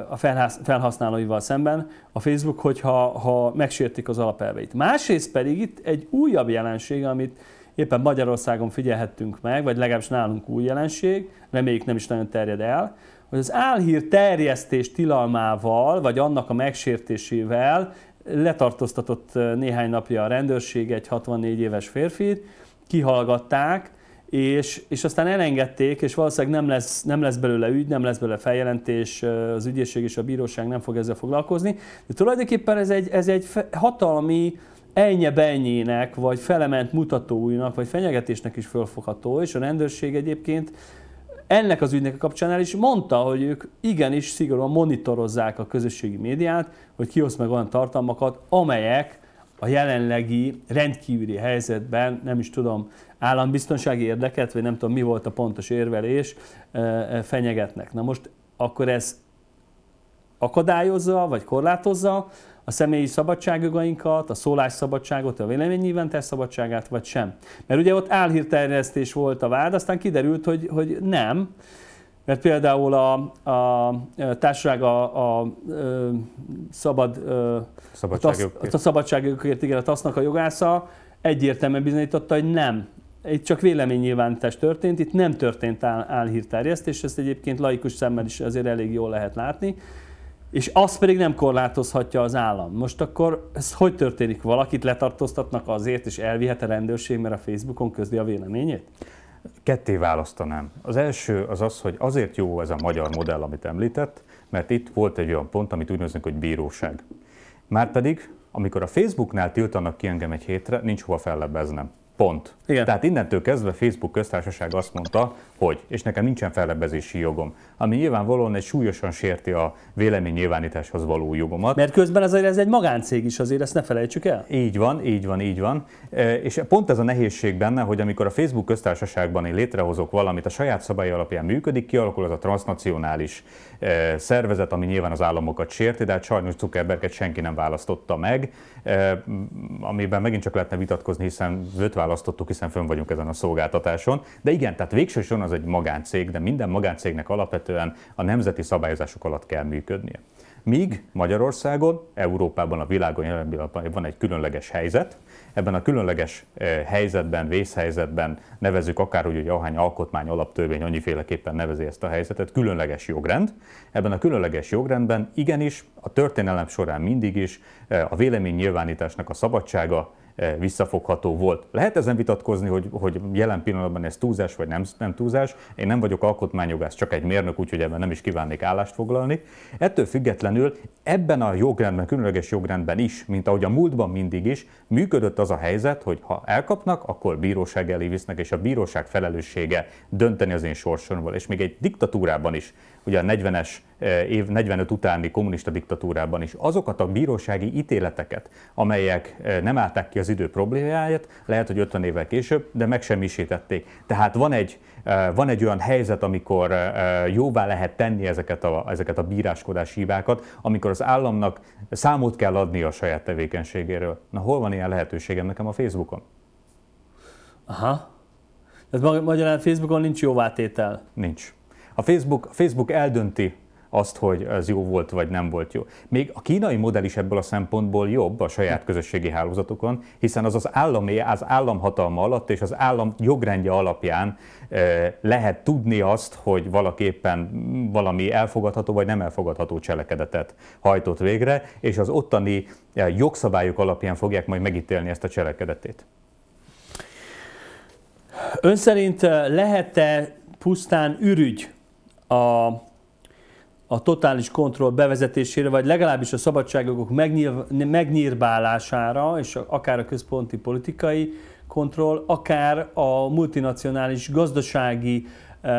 a felhasználóival szemben a Facebook, hogyha ha megsértik az alapelveit. Másrészt pedig itt egy újabb jelenség, amit éppen Magyarországon figyelhettünk meg, vagy legalábbis nálunk új jelenség, reméljük nem is nagyon terjed el, hogy az álhír terjesztés tilalmával, vagy annak a megsértésével letartóztatott néhány napja a rendőrség egy 64 éves férfit, kihallgatták, és, és aztán elengedték, és valószínűleg nem lesz, nem lesz belőle ügy, nem lesz belőle feljelentés, az ügyészség és a bíróság nem fog ezzel foglalkozni, de tulajdonképpen ez egy, ez egy hatalmi ennye bennyének, vagy felement mutatóújnak, vagy fenyegetésnek is fölfogható, és a rendőrség egyébként ennek az ügynek a kapcsán is mondta, hogy ők igenis szigorúan monitorozzák a közösségi médiát, hogy kiosz meg olyan tartalmakat, amelyek a jelenlegi rendkívüli helyzetben, nem is tudom, állambiztonsági érdeket, vagy nem tudom mi volt a pontos érvelés, fenyegetnek. Na most akkor ez akadályozza, vagy korlátozza a személyi szabadságjogainkat, a szólásszabadságot, a véleménynyilvántás szabadságát, vagy sem. Mert ugye ott álhírterjesztés volt a vád, aztán kiderült, hogy, hogy nem, mert például a, a társaság a, a, a szabad, szabadságjogokért. a szabadságjogokért, igen, a TASZ-nak a jogásza egyértelműen bizonyította, hogy nem. Itt csak véleménynyilvánítás történt, itt nem történt áll, álhírterjesztés, ezt egyébként laikus szemmel is azért elég jól lehet látni, és azt pedig nem korlátozhatja az állam. Most akkor ez hogy történik? Valakit letartóztatnak azért, és elvihet a rendőrség, mert a Facebookon közli a véleményét? ketté választanám. Az első az az, hogy azért jó ez a magyar modell, amit említett, mert itt volt egy olyan pont, amit úgy nevezünk, hogy bíróság. Márpedig, amikor a Facebooknál tiltanak ki engem egy hétre, nincs hova fellebbeznem. Pont. Igen. Tehát innentől kezdve Facebook köztársaság azt mondta, hogy, és nekem nincsen fellebbezési jogom, ami nyilvánvalóan egy súlyosan sérti a nyilvánításhoz való jogomat. Mert közben azért ez egy magáncég is, azért ezt ne felejtsük el. Így van, így van, így van. E, és pont ez a nehézség benne, hogy amikor a Facebook köztársaságban én létrehozok valamit, a saját szabály alapján működik, kialakul az a transnacionális e, szervezet, ami nyilván az államokat sérti, de hát sajnos Zuckerberget senki nem választotta meg, amiben megint csak lehetne vitatkozni, hiszen őt választottuk, hiszen fönn vagyunk ezen a szolgáltatáson. De igen, tehát végsősorban az egy magáncég, de minden magáncégnek alapvetően a nemzeti szabályozások alatt kell működnie. Míg Magyarországon, Európában, a világon jelen van egy különleges helyzet, ebben a különleges eh, helyzetben, vészhelyzetben, nevezük akár úgy, hogy ahány alkotmány, alaptörvény, annyiféleképpen nevezi ezt a helyzetet, különleges jogrend. Ebben a különleges jogrendben igenis a történelem során mindig is eh, a vélemény nyilvánításnak a szabadsága E, visszafogható volt. Lehet ezen vitatkozni, hogy, hogy jelen pillanatban ez túlzás vagy nem, nem túlzás. Én nem vagyok alkotmányjogász, csak egy mérnök, úgyhogy ebben nem is kívánnék állást foglalni. Ettől függetlenül ebben a jogrendben, különleges jogrendben is, mint ahogy a múltban mindig is, működött az a helyzet, hogy ha elkapnak, akkor bíróság elé visznek, és a bíróság felelőssége dönteni az én sorsomról. És még egy diktatúrában is, ugye a 40-es Eh, év 45 utáni kommunista diktatúrában is. Azokat a bírósági ítéleteket, amelyek eh, nem állták ki az idő problémáját, lehet, hogy 50 évvel később, de megsemmisítették. Tehát van egy, eh, van egy olyan helyzet, amikor jóvá lehet tenni ezeket a, ezeket a bíráskodási hibákat, amikor az államnak számot kell adni a saját tevékenységéről. Na hol van ilyen lehetőségem nekem a Facebookon? Aha. Tehát magyarán Facebookon nincs jóvátétel? Nincs. A Facebook, Facebook eldönti azt, hogy ez jó volt vagy nem volt jó. Még a kínai modell is ebből a szempontból jobb a saját közösségi hálózatokon, hiszen az az állami, az államhatalma alatt és az állam jogrendje alapján lehet tudni azt, hogy valaképpen valami elfogadható vagy nem elfogadható cselekedetet hajtott végre, és az ottani jogszabályok alapján fogják majd megítélni ezt a cselekedetét. Ön szerint lehet-e pusztán ürügy a a totális kontroll bevezetésére, vagy legalábbis a szabadságok megnyírbálására, és akár a központi politikai kontroll, akár a multinacionális gazdasági e,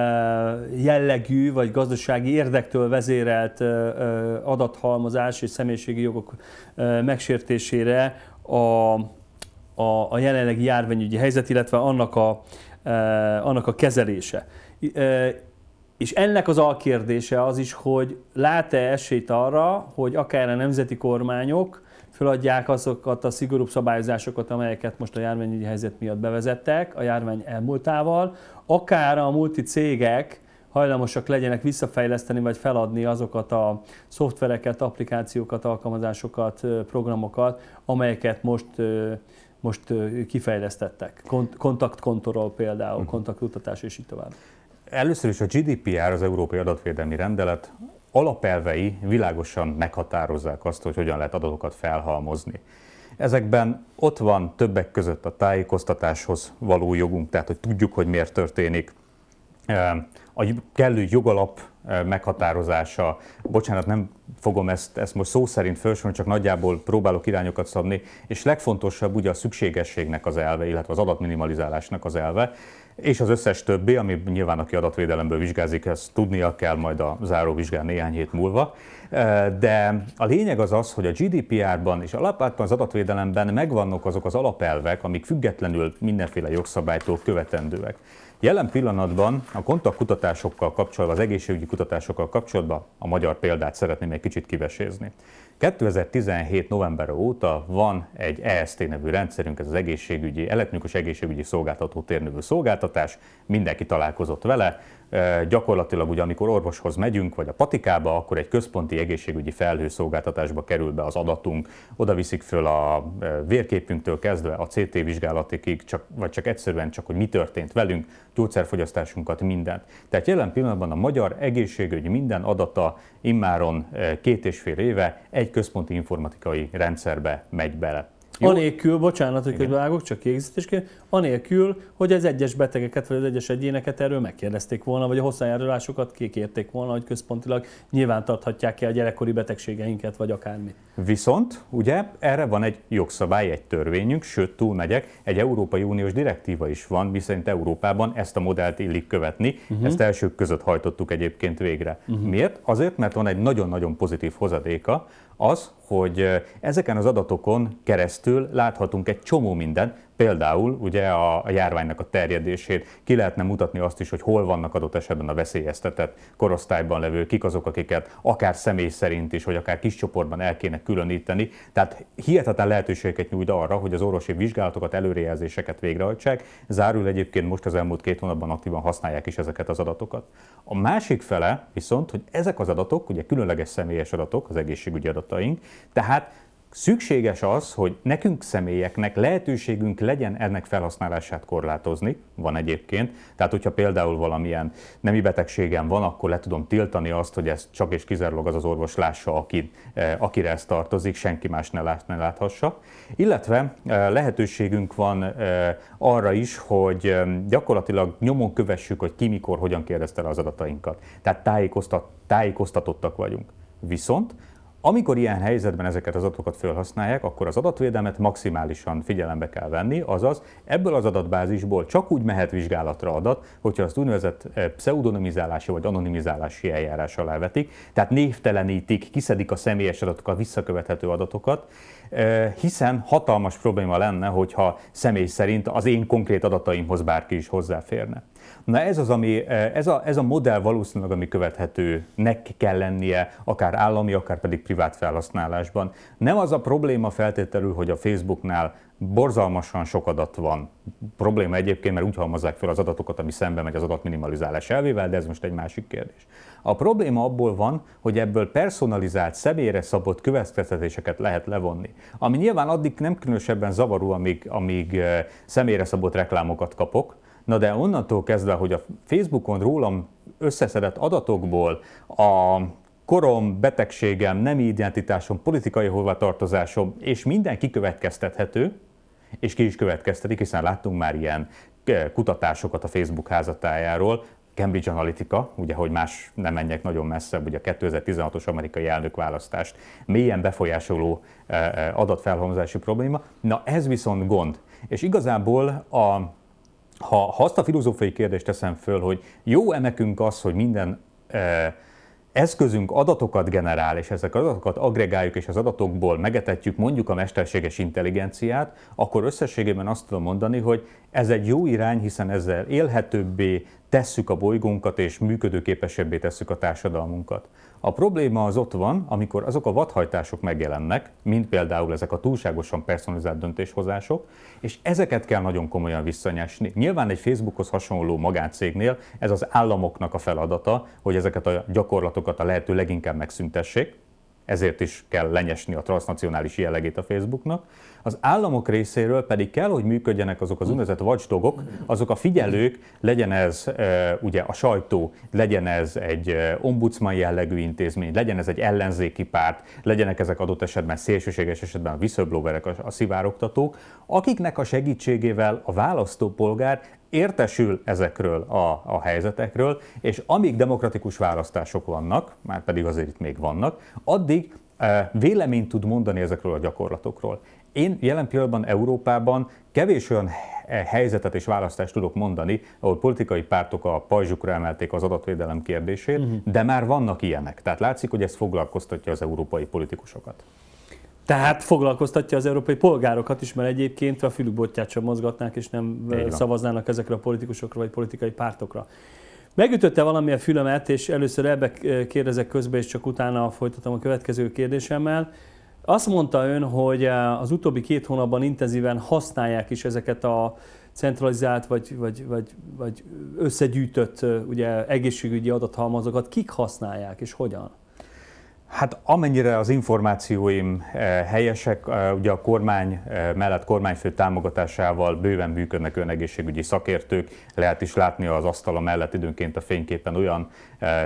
jellegű vagy gazdasági érdektől vezérelt e, e, adathalmazás és személyiségi jogok megsértésére a, a, a jelenlegi járványügyi helyzet, illetve annak a, annak a kezelése. És ennek az alkérdése az is, hogy lát-e esélyt arra, hogy akár a nemzeti kormányok feladják azokat a szigorúbb szabályozásokat, amelyeket most a járványügyi helyzet miatt bevezettek a járvány elmúltával, akár a multi cégek hajlamosak legyenek visszafejleszteni vagy feladni azokat a szoftvereket, applikációkat, alkalmazásokat, programokat, amelyeket most most kifejlesztettek. Kont- például, mhm. kontaktutatás és így tovább. Először is a GDPR, az Európai Adatvédelmi Rendelet alapelvei világosan meghatározzák azt, hogy hogyan lehet adatokat felhalmozni. Ezekben ott van többek között a tájékoztatáshoz való jogunk, tehát hogy tudjuk, hogy miért történik. A kellő jogalap meghatározása, bocsánat, nem fogom ezt, ezt most szó szerint felsorolni, csak nagyjából próbálok irányokat szabni, és legfontosabb ugye a szükségességnek az elve, illetve az adatminimalizálásnak az elve, és az összes többi, ami nyilván aki adatvédelemből vizsgázik, ezt tudnia kell majd a záróvizsgán néhány hét múlva. De a lényeg az az, hogy a GDPR-ban és alapvetően az adatvédelemben megvannak azok az alapelvek, amik függetlenül mindenféle jogszabálytól követendőek. Jelen pillanatban a kontaktkutatásokkal kapcsolatban, az egészségügyi kutatásokkal kapcsolatban a magyar példát szeretném egy kicsit kivesézni. 2017. november óta van egy EST nevű rendszerünk, ez az egészségügyi, elektronikus egészségügyi szolgáltató térnövű szolgáltatás, mindenki találkozott vele, gyakorlatilag ugye amikor orvoshoz megyünk, vagy a patikába, akkor egy központi egészségügyi felhőszolgáltatásba kerül be az adatunk, oda viszik föl a vérképünktől kezdve a CT vizsgálatikig, csak, vagy csak egyszerűen csak, hogy mi történt velünk, gyógyszerfogyasztásunkat, mindent. Tehát jelen pillanatban a magyar egészségügy minden adata immáron két és fél éve egy központi informatikai rendszerbe megy bele. Jó. Anélkül, bocsánat, hogy Igen. vágok, csak kiegészítésként, anélkül, hogy az egyes betegeket vagy az egyes egyéneket erről megkérdezték volna, vagy a hozzájárulásukat kikérték volna, hogy központilag nyilván tarthatják-e a gyerekkori betegségeinket, vagy akármi? Viszont, ugye, erre van egy jogszabály, egy törvényünk, sőt, túlmegyek, egy Európai Uniós direktíva is van, miszerint Európában ezt a modellt illik követni. Uh-huh. Ezt elsők között hajtottuk egyébként végre. Uh-huh. Miért? Azért, mert van egy nagyon-nagyon pozitív hozadéka az, hogy ezeken az adatokon keresztül láthatunk egy csomó mindent, Például ugye a, járványnak a terjedését ki lehetne mutatni azt is, hogy hol vannak adott esetben a veszélyeztetett korosztályban levő, kik azok, akiket akár személy szerint is, vagy akár kis csoportban el kéne különíteni. Tehát hihetetlen lehetőségeket nyújt arra, hogy az orvosi vizsgálatokat, előrejelzéseket végrehajtsák. Zárul egyébként most az elmúlt két hónapban aktívan használják is ezeket az adatokat. A másik fele viszont, hogy ezek az adatok, ugye különleges személyes adatok, az egészségügyi adataink, tehát Szükséges az, hogy nekünk személyeknek lehetőségünk legyen ennek felhasználását korlátozni, van egyébként. Tehát, hogyha például valamilyen nemi betegségem van, akkor le tudom tiltani azt, hogy ezt csak és kizárólag az az orvos lássa, aki, eh, akire ez tartozik, senki más ne, lát, ne láthassa. Illetve eh, lehetőségünk van eh, arra is, hogy gyakorlatilag nyomon kövessük, hogy ki mikor, hogyan kérdezte le az adatainkat. Tehát tájékoztat, tájékoztatottak vagyunk. Viszont amikor ilyen helyzetben ezeket az adatokat felhasználják, akkor az adatvédelmet maximálisan figyelembe kell venni, azaz ebből az adatbázisból csak úgy mehet vizsgálatra adat, hogyha az úgynevezett eh, pseudonimizálási vagy anonimizálási eljárás alá vetik, tehát névtelenítik, kiszedik a személyes adatokat, visszakövethető adatokat, eh, hiszen hatalmas probléma lenne, hogyha személy szerint az én konkrét adataimhoz bárki is hozzáférne. Na ez az, ami, eh, ez a, ez a modell valószínűleg, ami követhetőnek kell lennie, akár állami, akár pedig privát felhasználásban. Nem az a probléma feltételül, hogy a Facebooknál borzalmasan sok adat van. Probléma egyébként, mert úgy halmazzák fel az adatokat, ami szembe megy az adatminimalizálás elvével, de ez most egy másik kérdés. A probléma abból van, hogy ebből personalizált, személyre szabott következtetéseket lehet levonni. Ami nyilván addig nem különösebben zavaró, amíg, amíg eh, személyre szabott reklámokat kapok, Na de onnantól kezdve, hogy a Facebookon rólam összeszedett adatokból a korom, betegségem, nemi identitásom, politikai hovatartozásom, és minden kikövetkeztethető, és ki is következtetik, hiszen láttunk már ilyen eh, kutatásokat a Facebook házatájáról, Cambridge Analytica, ugye, hogy más nem menjek nagyon messze, ugye a 2016-os amerikai elnökválasztást mélyen befolyásoló eh, eh, adatfelhalmozási probléma. Na ez viszont gond. És igazából a ha, ha azt a filozófiai kérdést teszem föl, hogy jó-e nekünk az, hogy minden e, eszközünk adatokat generál, és ezek az adatokat agregáljuk, és az adatokból megetetjük mondjuk a mesterséges intelligenciát, akkor összességében azt tudom mondani, hogy ez egy jó irány, hiszen ezzel élhetőbbé tesszük a bolygónkat, és működőképesebbé tesszük a társadalmunkat. A probléma az ott van, amikor azok a vadhajtások megjelennek, mint például ezek a túlságosan personalizált döntéshozások, és ezeket kell nagyon komolyan visszanyásni. Nyilván egy Facebookhoz hasonló magáncégnél ez az államoknak a feladata, hogy ezeket a gyakorlatokat a lehető leginkább megszüntessék, ezért is kell lenyesni a transnacionális jellegét a Facebooknak. Az államok részéről pedig kell, hogy működjenek azok az úgynevezett watchdogok, azok a figyelők, legyen ez e, ugye a sajtó, legyen ez egy e, ombudsman jellegű intézmény, legyen ez egy ellenzéki párt, legyenek ezek adott esetben szélsőséges esetben a whistleblowerek, a, szivároktatók, akiknek a segítségével a választópolgár értesül ezekről a, a helyzetekről, és amíg demokratikus választások vannak, már pedig azért itt még vannak, addig e, véleményt tud mondani ezekről a gyakorlatokról. Én jelen pillanatban Európában kevés olyan e, helyzetet és választást tudok mondani, ahol politikai pártok a pajzsukra emelték az adatvédelem kérdését, uh-huh. de már vannak ilyenek. Tehát látszik, hogy ez foglalkoztatja az európai politikusokat. Tehát foglalkoztatja az európai polgárokat is, mert egyébként a fülükbotját sem mozgatnák, és nem eh, szavaznának ezekre a politikusokra vagy politikai pártokra. Megütötte valami a fülemet, és először ebbe eh, kérdezek közbe, és csak utána folytatom a következő kérdésemmel. Azt mondta ön, hogy eh, az utóbbi két hónapban intenzíven használják is ezeket a centralizált vagy, vagy, vagy, vagy összegyűjtött ugye, egészségügyi adathalmazokat. Kik használják és hogyan? Hát amennyire az információim eh, helyesek, eh, ugye a kormány eh, mellett kormányfő támogatásával bőven működnek önegészségügyi szakértők, lehet is látni az asztala mellett időnként a fényképen olyan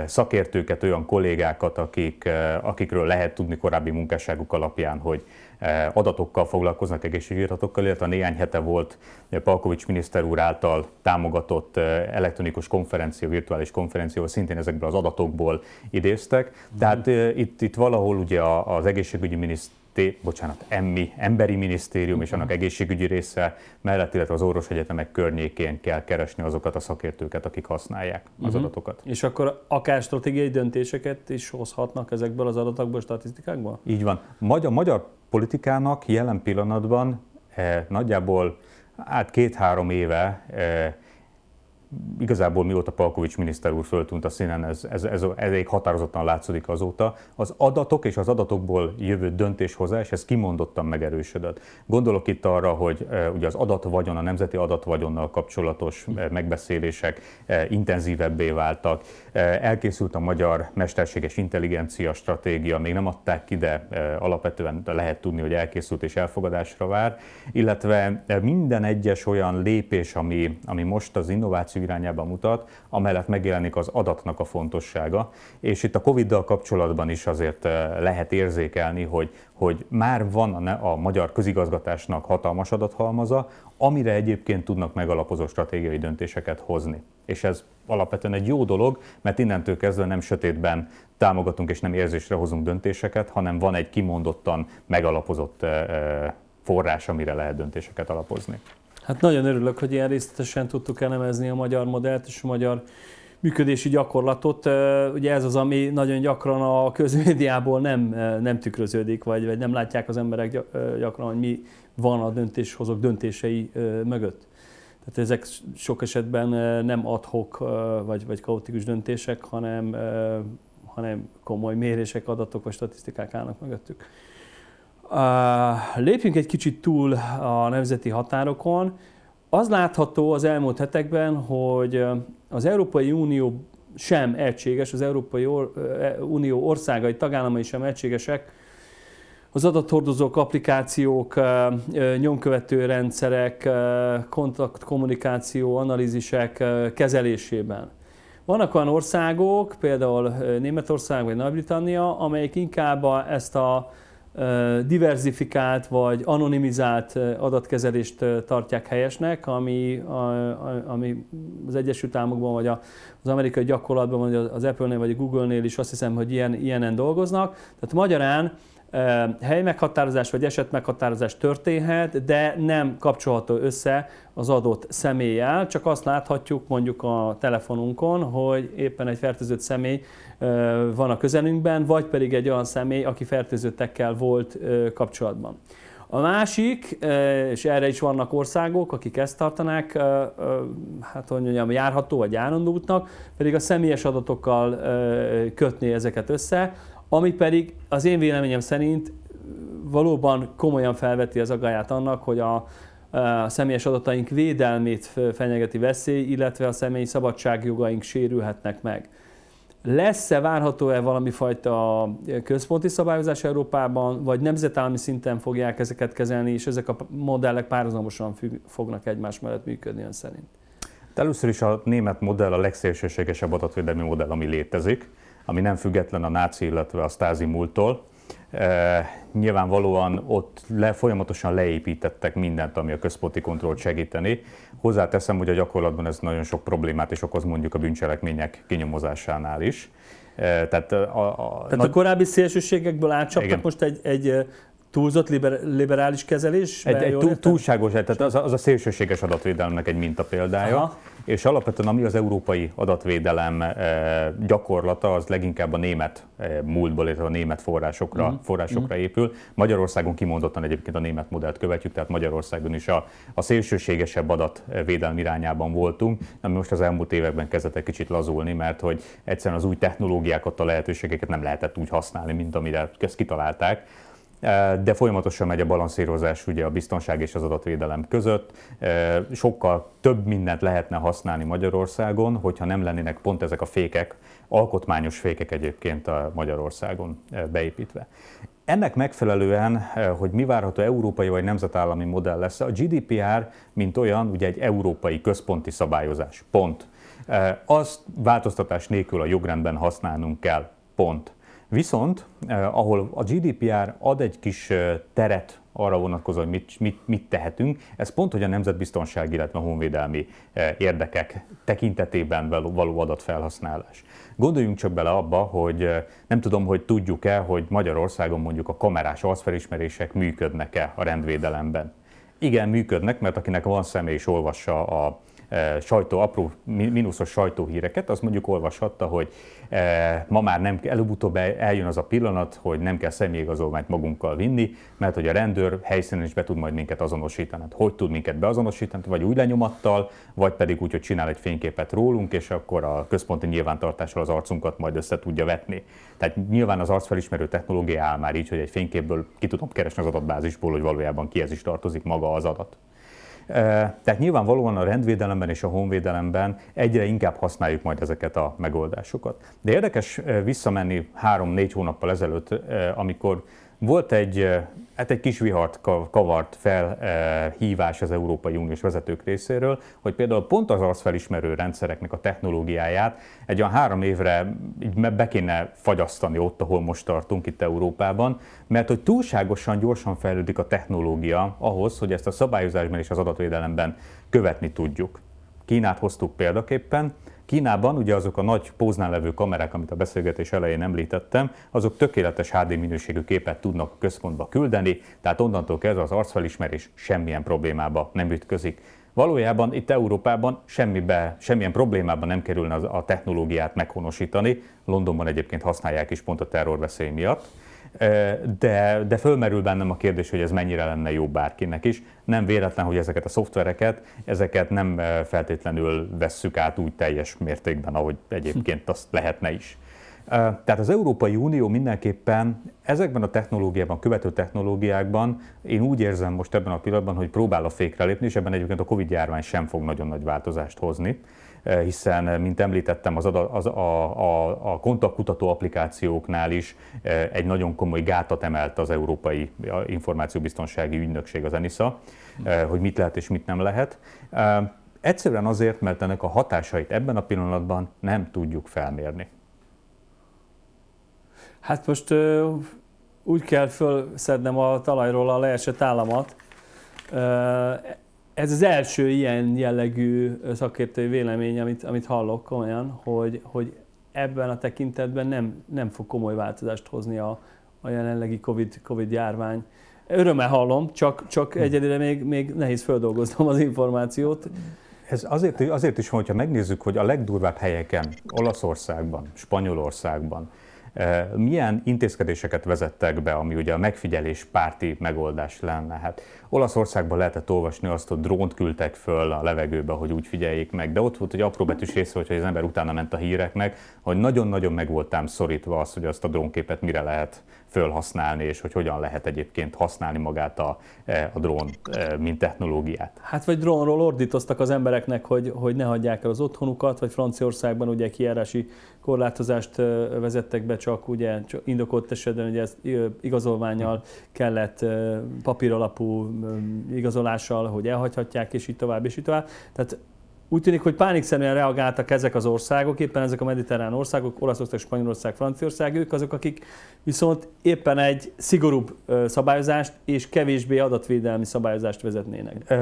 szakértőket, olyan kollégákat, akik, akikről lehet tudni korábbi munkásságuk alapján, hogy E, adatokkal foglalkoznak, egészségügyi adatokkal, illetve néhány hete volt Palkovics miniszter úr által támogatott e, elektronikus konferencia, virtuális konferencia, szintén ezekből az adatokból idéztek. Tehát e, itt, itt valahol ugye az egészségügyi miniszter bocsánat, emmi, emberi minisztérium és annak mhm. egészségügyi része mellett, illetve az egyetemek környékén kell keresni azokat a szakértőket, akik használják az uh-huh. adatokat. És akkor akár stratégiai döntéseket is hozhatnak ezekből az adatokból, statisztikákból? Így van. Magyar, magyar politikának jelen pillanatban eh, nagyjából hát két-három éve eh, igazából mióta Palkovics miniszter úr föltűnt a színen, ez, ez, ez elég határozottan látszik azóta. Az adatok és az adatokból jövő döntéshozás, ez kimondottan megerősödött. Gondolok itt arra, hogy eh, ugye az adatvagyon, a nemzeti adatvagyonnal kapcsolatos eh, megbeszélések eh, intenzívebbé váltak. Elkészült a magyar mesterséges intelligencia stratégia, még nem adták ki, de alapvetően lehet tudni, hogy elkészült és elfogadásra vár, illetve minden egyes olyan lépés, ami, ami most az innováció irányába mutat, amellett megjelenik az adatnak a fontossága, és itt a Covid-dal kapcsolatban is azért eh, lehet érzékelni, hogy, hogy már van a, a magyar közigazgatásnak hatalmas adathalmaza, amire egyébként tudnak megalapozó stratégiai döntéseket hozni. És ez alapvetően egy jó dolog, mert innentől kezdve nem sötétben támogatunk és nem érzésre hozunk döntéseket, hanem van egy kimondottan megalapozott eh, eh, forrás, amire lehet döntéseket alapozni. Hát nagyon örülök, hogy ilyen részletesen tudtuk elemezni a magyar modellt és a magyar működési gyakorlatot. Ugye ez az, ami nagyon gyakran a közmédiából nem, nem tükröződik, vagy, vagy nem látják az emberek gyakran, hogy mi van a döntéshozók döntései mögött. Tehát ezek sok esetben nem adhok vagy, vagy kaotikus döntések, hanem, hanem komoly mérések, adatok vagy statisztikák állnak mögöttük. Lépjünk egy kicsit túl a nemzeti határokon. Az látható az elmúlt hetekben, hogy az Európai Unió sem egységes, az Európai e, Unió országai, tagállamai sem egységesek, az adathordozók, applikációk, nyomkövető rendszerek, kontaktkommunikáció, analízisek kezelésében. Vannak olyan országok, például Németország vagy Nagy-Britannia, amelyik inkább ezt a diversifikált vagy anonimizált adatkezelést tartják helyesnek, ami, a, a, ami az Egyesült Államokban vagy a, az amerikai gyakorlatban, vagy az Apple-nél vagy a Google-nél is azt hiszem, hogy ilyen, ilyenen dolgoznak. Tehát magyarán helymeghatározás vagy esetmeghatározás történhet, de nem kapcsolható össze az adott személlyel, csak azt láthatjuk mondjuk a telefonunkon, hogy éppen egy fertőzött személy van a közelünkben, vagy pedig egy olyan személy, aki fertőzöttekkel volt kapcsolatban. A másik, és erre is vannak országok, akik ezt tartanák, hát hogy mondjam, járható vagy állandó útnak, pedig a személyes adatokkal kötni ezeket össze, ami pedig az én véleményem szerint valóban komolyan felveti az agáját annak, hogy a, a személyes adataink védelmét fenyegeti veszély, illetve a személyi szabadságjogaink sérülhetnek meg lesz-e, várható-e valami fajta központi szabályozás Európában, vagy nemzetállami szinten fogják ezeket kezelni, és ezek a modellek párhuzamosan fognak egymás mellett működni ön szerint? De hát először is a német modell a legszélsőségesebb adatvédelmi modell, ami létezik, ami nem független a náci, illetve a stázi múltól, nyilvánvalóan ott le, folyamatosan leépítettek mindent, ami a központi kontrollt segíteni. Hozzáteszem, hogy a gyakorlatban ez nagyon sok problémát is okoz mondjuk a bűncselekmények kinyomozásánál is. Tehát a, a, Tehát nagy... a korábbi szélsőségekből átcsaptak igen. most egy, egy túlzott liber, liberális kezelés? Egy, egy túl, túlságos, tehát az, az a szélsőséges adatvédelemnek egy mintapéldája. Aha és alapvetően ami az európai adatvédelem eh, gyakorlata, az leginkább a német eh, múltból, illetve a német forrásokra, mm. forrásokra mm. épül. Magyarországon kimondottan egyébként a német modellt követjük, tehát Magyarországon is a, a szélsőségesebb adatvédelmi eh, irányában voltunk, ami most az elmúlt években kezdett egy kicsit lazulni, mert hogy egyszerűen az új technológiákat, a lehetőségeket nem lehetett úgy használni, mint amire ezt kitalálták Eh, de folyamatosan megy a balanszírozás ugye a biztonság és az adatvédelem között. Eh, sokkal több mindent lehetne használni Magyarországon, hogyha nem lennének pont ezek a fékek, alkotmányos fékek egyébként a Magyarországon eh, beépítve. Ennek megfelelően, hogy mi várható európai vagy nemzetállami modell lesz, a GDPR, mint olyan, ugye egy európai központi szabályozás, pont. Azt változtatás nélkül a jogrendben használnunk kell, pont. Viszont, eh, ahol a GDPR ad egy kis eh, teret arra vonatkozóan, hogy mit, mit, mit tehetünk, ez pont, hogy a nemzetbiztonság, illetve a honvédelmi eh, érdekek tekintetében való, való adatfelhasználás. Gondoljunk csak bele abba, hogy eh, nem tudom, hogy tudjuk-e, hogy Magyarországon mondjuk a kamerás arcfelismerések működnek-e a rendvédelemben. Igen, működnek, mert akinek van szeme és olvassa a sajtó, apró mínuszos sajtóhíreket, az mondjuk olvashatta, hogy ma már nem, előbb-utóbb eljön az a pillanat, hogy nem kell személyigazolványt magunkkal vinni, mert hogy a rendőr helyszínen is be tud majd minket azonosítani. Hát hogy tud minket beazonosítani, vagy úgy lenyomattal, vagy pedig úgy, hogy csinál egy fényképet rólunk, és akkor a központi nyilvántartással az arcunkat majd össze tudja vetni. Tehát nyilván az arcfelismerő technológia áll már így, hogy egy fényképből ki tudom keresni az adatbázisból, hogy valójában kihez is tartozik maga az adat. Tehát nyilvánvalóan a rendvédelemben és a honvédelemben egyre inkább használjuk majd ezeket a megoldásokat. De érdekes visszamenni három-négy hónappal ezelőtt, amikor volt egy, hát egy kis vihart kavart felhívás az Európai Uniós vezetők részéről, hogy például pont az felismerő rendszereknek a technológiáját egy olyan három évre így be kéne fagyasztani ott, ahol most tartunk itt Európában, mert hogy túlságosan gyorsan fejlődik a technológia ahhoz, hogy ezt a szabályozásban és az adatvédelemben követni tudjuk. Kínát hoztuk példaképpen, Kínában ugye azok a nagy póznál levő kamerák, amit a beszélgetés elején említettem, azok tökéletes HD minőségű képet tudnak a központba küldeni, tehát onnantól kezdve az arcfelismerés semmilyen problémába nem ütközik. Valójában itt Európában semmibe, semmilyen problémában nem kerülne a technológiát meghonosítani. Londonban egyébként használják is pont a terrorveszély miatt de, de fölmerül bennem a kérdés, hogy ez mennyire lenne jó bárkinek is. Nem véletlen, hogy ezeket a szoftvereket, ezeket nem feltétlenül vesszük át úgy teljes mértékben, ahogy egyébként azt lehetne is. Tehát az Európai Unió mindenképpen ezekben a technológiában, követő technológiákban én úgy érzem most ebben a pillanatban, hogy próbál a fékre lépni, és ebben egyébként a Covid járvány sem fog nagyon nagy változást hozni. Eh, hiszen, eh, mint említettem, az, a, az a, a, a kontaktkutató applikációknál is eh, egy nagyon komoly gátat emelt az Európai Információbiztonsági Ügynökség, az ENISA, hogy mit lehet és mit nem lehet. Egyszerűen azért, mert ennek a hatásait ebben a pillanatban nem tudjuk felmérni. Hát most úgy kell fölszednem a talajról a leesett államat, ez az első ilyen jellegű szakértői vélemény, amit, amit hallok komolyan, hogy, hogy ebben a tekintetben nem, nem fog komoly változást hozni a, a jelenlegi COVID, COVID járvány. Örömmel hallom, csak, csak hm. egyedül még, még nehéz feldolgoznom az információt. Ez azért, azért is van, hogyha megnézzük, hogy a legdurvább helyeken, Olaszországban, Spanyolországban, Eh, milyen intézkedéseket vezettek be, ami ugye a megfigyelés párti megoldás lenne? Hát Olaszországban lehetett olvasni azt, hogy drónt küldtek föl a levegőbe, hogy úgy figyeljék meg, de ott volt egy apró betűs része, hogy az ember utána ment a híreknek, hogy nagyon-nagyon meg voltám szorítva az, hogy azt a drónképet mire lehet fölhasználni, és hogy hogyan lehet egyébként használni magát a, e, a drón, e, mint technológiát. Hát vagy drónról ordítoztak az embereknek, hogy, hogy ne hagyják el az otthonukat, vagy Franciaországban ugye kiárási korlátozást e, vezettek be, csak ugye csak indokolt esetben hogy ezt igazolványal kellett alapú igazolással, hogy elhagyhatják, és így tovább, és így tovább. Tehát úgy tűnik, hogy pánikszerűen reagáltak ezek az országok, éppen ezek a mediterrán országok, Olaszország, Spanyolország, Franciaország, ők azok, akik viszont éppen egy szigorúbb szabályozást és kevésbé adatvédelmi szabályozást vezetnének.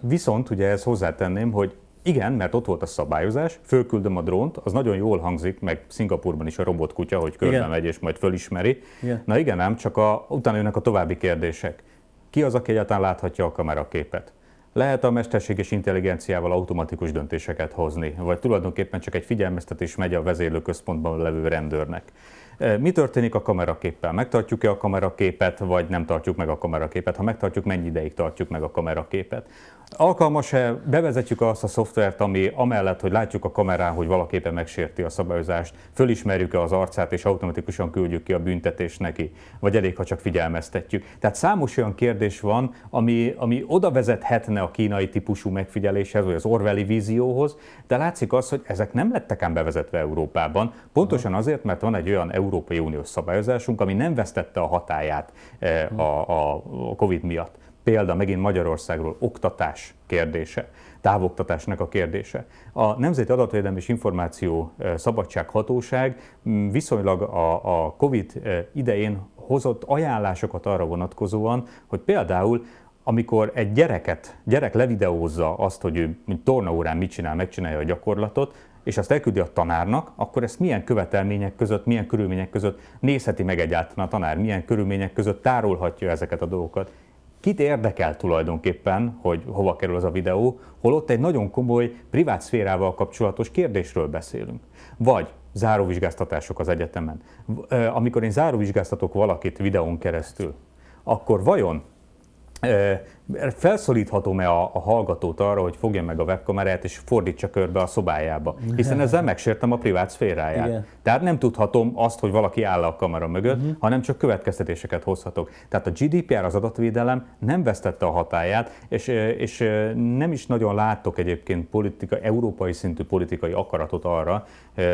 viszont ugye ezt hozzátenném, hogy igen, mert ott volt a szabályozás, fölküldöm a drónt, az nagyon jól hangzik, meg Szingapurban is a robotkutya, hogy körbe igen. megy és majd fölismeri. Igen. Na igen, nem, csak a, utána jönnek a további kérdések. Ki az, aki egyáltalán láthatja a kamera képet? Lehet a mesterséges intelligenciával automatikus döntéseket hozni, vagy tulajdonképpen csak egy figyelmeztetés megy a vezérlőközpontban levő rendőrnek. Mi történik a kameraképpel? Megtartjuk-e a kameraképet, vagy nem tartjuk meg a kameraképet? Ha megtartjuk, mennyi ideig tartjuk meg a kameraképet? Alkalmas-e, bevezetjük azt a szoftvert, ami amellett, hogy látjuk a kamerán, hogy valaképpen megsérti a szabályozást, fölismerjük-e az arcát, és automatikusan küldjük ki a büntetést neki, vagy elég, ha csak figyelmeztetjük. Tehát számos olyan kérdés van, ami, ami oda vezethetne a kínai típusú megfigyeléshez, vagy az orveli vízióhoz, de látszik az, hogy ezek nem lettek ám bevezetve Európában, pontosan azért, mert van egy olyan Európai Uniós szabályozásunk, ami nem vesztette a hatáját eh, a, a, COVID miatt. Példa megint Magyarországról oktatás kérdése, távoktatásnak a kérdése. A Nemzeti Adatvédelmi és Információ eh, Szabadsághatóság mm, viszonylag a, a COVID eh, idején hozott ajánlásokat arra vonatkozóan, hogy például amikor egy gyereket, gyerek levideózza azt, hogy ő mint tornaórán mit csinál, megcsinálja a gyakorlatot, és azt elküldi a tanárnak, akkor ezt milyen követelmények között, milyen körülmények között nézheti meg egyáltalán a tanár, milyen körülmények között tárolhatja ezeket a dolgokat. Kit érdekel tulajdonképpen, hogy hova kerül az a videó, holott egy nagyon komoly privát szférával kapcsolatos kérdésről beszélünk. Vagy záróvizsgáztatások az egyetemen. Amikor én záróvizsgáztatok valakit videón keresztül, akkor vajon felszólíthatom-e a, a hallgatót arra, hogy fogja meg a webkamerát és fordítsa körbe a szobájába? Hiszen ezzel megsértem a privát szféráját. Igen. Tehát nem tudhatom azt, hogy valaki áll a kamera mögött, uh-huh. hanem csak következtetéseket hozhatok. Tehát a GDPR, az adatvédelem nem vesztette a hatáját, és, és nem is nagyon látok egyébként politika, európai szintű politikai akaratot arra,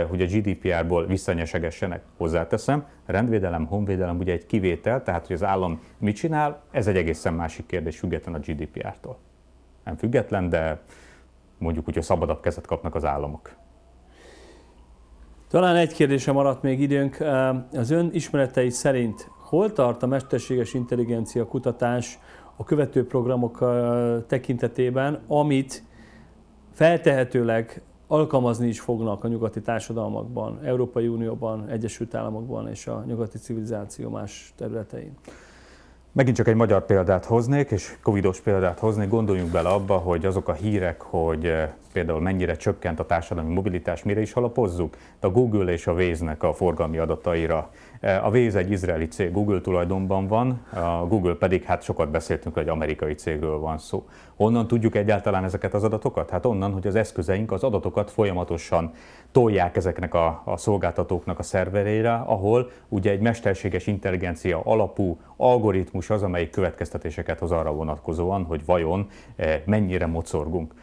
hogy a GDPR-ból visszanyesegessenek. Hozzáteszem, rendvédelem, honvédelem ugye egy kivétel, tehát hogy az állam mit csinál, ez egy egészen másik kérdés független a GDPR-tól. Nem független, de mondjuk úgy, hogy szabadabb kezet kapnak az államok. Talán egy kérdése maradt még időnk. Az ön ismeretei szerint hol tart a mesterséges intelligencia kutatás a követő programok tekintetében, amit feltehetőleg alkalmazni is fognak a nyugati társadalmakban, Európai Unióban, Egyesült Államokban és a nyugati civilizáció más területein. Megint csak egy magyar példát hoznék, és covidos példát hoznék. Gondoljunk bele abba, hogy azok a hírek, hogy eh, például mennyire csökkent a társadalmi mobilitás, mire is alapozzuk? A Google és a Waze-nek a forgalmi adataira. E, a Waze egy izraeli cég, Google tulajdonban van, a Google pedig, hát sokat beszéltünk, hogy amerikai cégről van szó. Honnan tudjuk egyáltalán ezeket az adatokat? Hát onnan, hogy az eszközeink az adatokat folyamatosan tolják ezeknek a, a szolgáltatóknak a szerverére, ahol ugye egy mesterséges intelligencia alapú algoritmus az, amelyik következtetéseket hoz arra vonatkozóan, hogy vajon e, mennyire mocorgunk.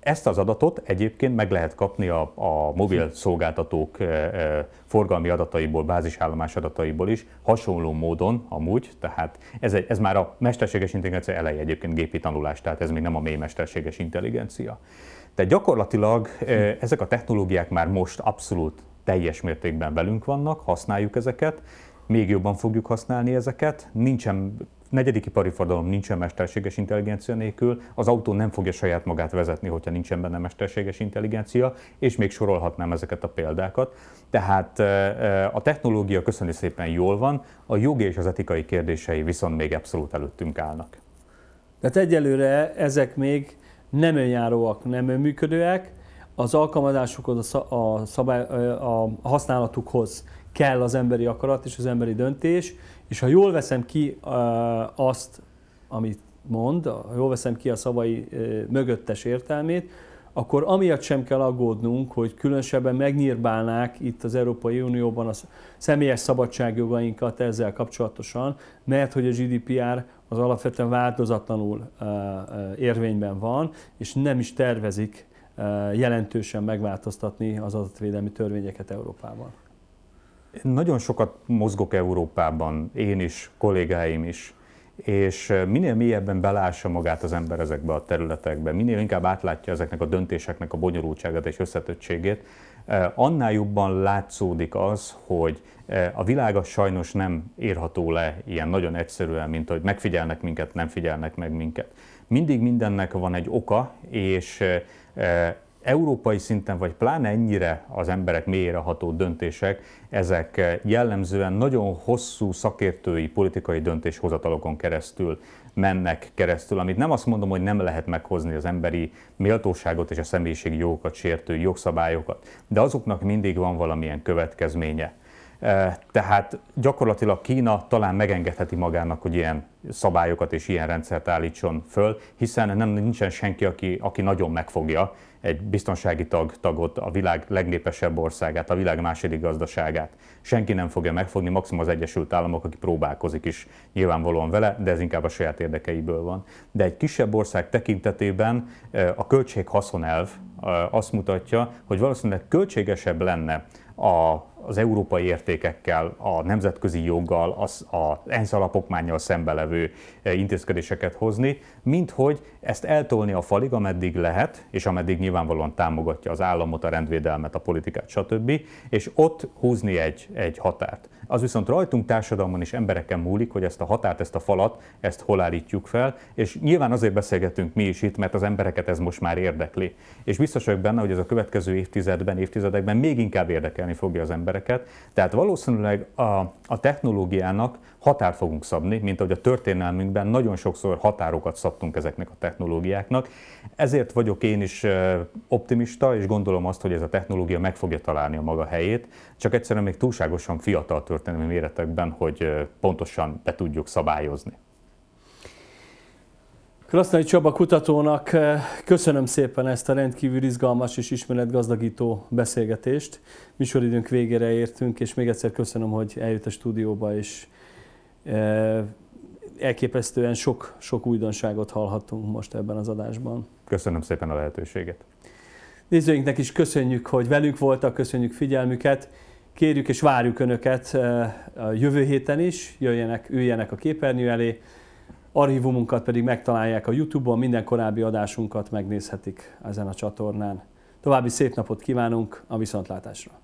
Ezt az adatot egyébként meg lehet kapni a, a mobil szolgáltatók e, e, forgalmi adataiból, bázisállomás adataiból is, hasonló módon amúgy, tehát ez, egy, ez már a mesterséges intelligencia eleje egyébként gépi tanulás, tehát ez még nem a mély mesterséges intelligencia. Tehát gyakorlatilag e, ezek a technológiák már most abszolút teljes mértékben velünk vannak, használjuk ezeket, még jobban fogjuk használni ezeket, nincsen negyedik ipari forradalom nincsen mesterséges intelligencia nélkül, az autó nem fogja saját magát vezetni, hogyha nincsen benne mesterséges intelligencia, és még sorolhatnám ezeket a példákat. Tehát a technológia köszönni szépen jól van, a jogi és az etikai kérdései viszont még abszolút előttünk állnak. Tehát egyelőre ezek még nem önjáróak, nem önműködőek, az alkalmazásukhoz, a, szabály, a használatukhoz kell az emberi akarat és az emberi döntés, és ha jól veszem ki azt, amit mond, ha jól veszem ki a szavai mögöttes értelmét, akkor amiatt sem kell aggódnunk, hogy különösebben megnyírbálnák itt az Európai Unióban a személyes szabadságjogainkat ezzel kapcsolatosan, mert hogy a GDPR az alapvetően változatlanul érvényben van, és nem is tervezik jelentősen megváltoztatni az adatvédelmi törvényeket Európában. Nagyon sokat mozgok Európában, én is, kollégáim is, és minél mélyebben belássa magát az ember ezekbe a területekbe, minél inkább átlátja ezeknek a döntéseknek a bonyolultságát és összetöttségét, annál jobban látszódik az, hogy a világa sajnos nem érható le ilyen nagyon egyszerűen, mint hogy megfigyelnek minket, nem figyelnek meg minket. Mindig mindennek van egy oka, és európai szinten, vagy pláne ennyire az emberek mélyére ható döntések, ezek jellemzően nagyon hosszú szakértői politikai döntéshozatalokon keresztül mennek keresztül, amit nem azt mondom, hogy nem lehet meghozni az emberi méltóságot és a személyiségi jogokat sértő jogszabályokat, de azoknak mindig van valamilyen következménye. E, tehát gyakorlatilag Kína talán megengedheti magának, hogy ilyen szabályokat és ilyen rendszert állítson föl, hiszen nem nincsen senki, aki, aki nagyon megfogja, egy biztonsági tag, tagot, a világ legnépesebb országát, a világ második gazdaságát. Senki nem fogja megfogni, maximum az Egyesült Államok, aki próbálkozik is nyilvánvalóan vele, de ez inkább a saját érdekeiből van. De egy kisebb ország tekintetében eh, a költség haszonelv eh, azt mutatja, hogy valószínűleg költségesebb lenne a az európai értékekkel, a nemzetközi joggal, az, a ENSZ alapokmányjal szembe levő eh, intézkedéseket hozni, mint hogy ezt eltolni a falig, ameddig lehet, és ameddig nyilvánvalóan támogatja az államot, a rendvédelmet, a politikát, stb., és ott húzni egy, egy határt. Az viszont rajtunk társadalmon és embereken múlik, hogy ezt a határt, ezt a falat, ezt hol állítjuk fel, és nyilván azért beszélgetünk mi is itt, mert az embereket ez most már érdekli. És biztos vagyok benne, hogy ez a következő évtizedben, évtizedekben még inkább érdekelni fogja az ember embereket. Tehát valószínűleg a, a technológiának határt fogunk szabni, mint ahogy a történelmünkben nagyon sokszor határokat szabtunk ezeknek a technológiáknak. Ezért vagyok én is optimista, és gondolom azt, hogy ez a technológia meg fogja találni a maga helyét, csak egyszerűen még túlságosan fiatal történelmi méretekben, hogy pontosan be tudjuk szabályozni. Krasznai Csaba kutatónak eh, köszönöm szépen ezt a rendkívül izgalmas és ismeretgazdagító beszélgetést. Műsoridőnk végére értünk, és még egyszer köszönöm, hogy eljött a stúdióba, és eh, elképesztően sok, sok újdonságot hallhattunk most ebben az adásban. Köszönöm szépen a lehetőséget. Nézőinknek is köszönjük, hogy velünk voltak, köszönjük figyelmüket. Kérjük és várjuk Önöket eh, a jövő héten is, jöjjenek, üljenek a képernyő elé. Archívumunkat pedig megtalálják a Youtube-on, minden korábbi adásunkat megnézhetik ezen a csatornán. További szép napot kívánunk a viszontlátásra!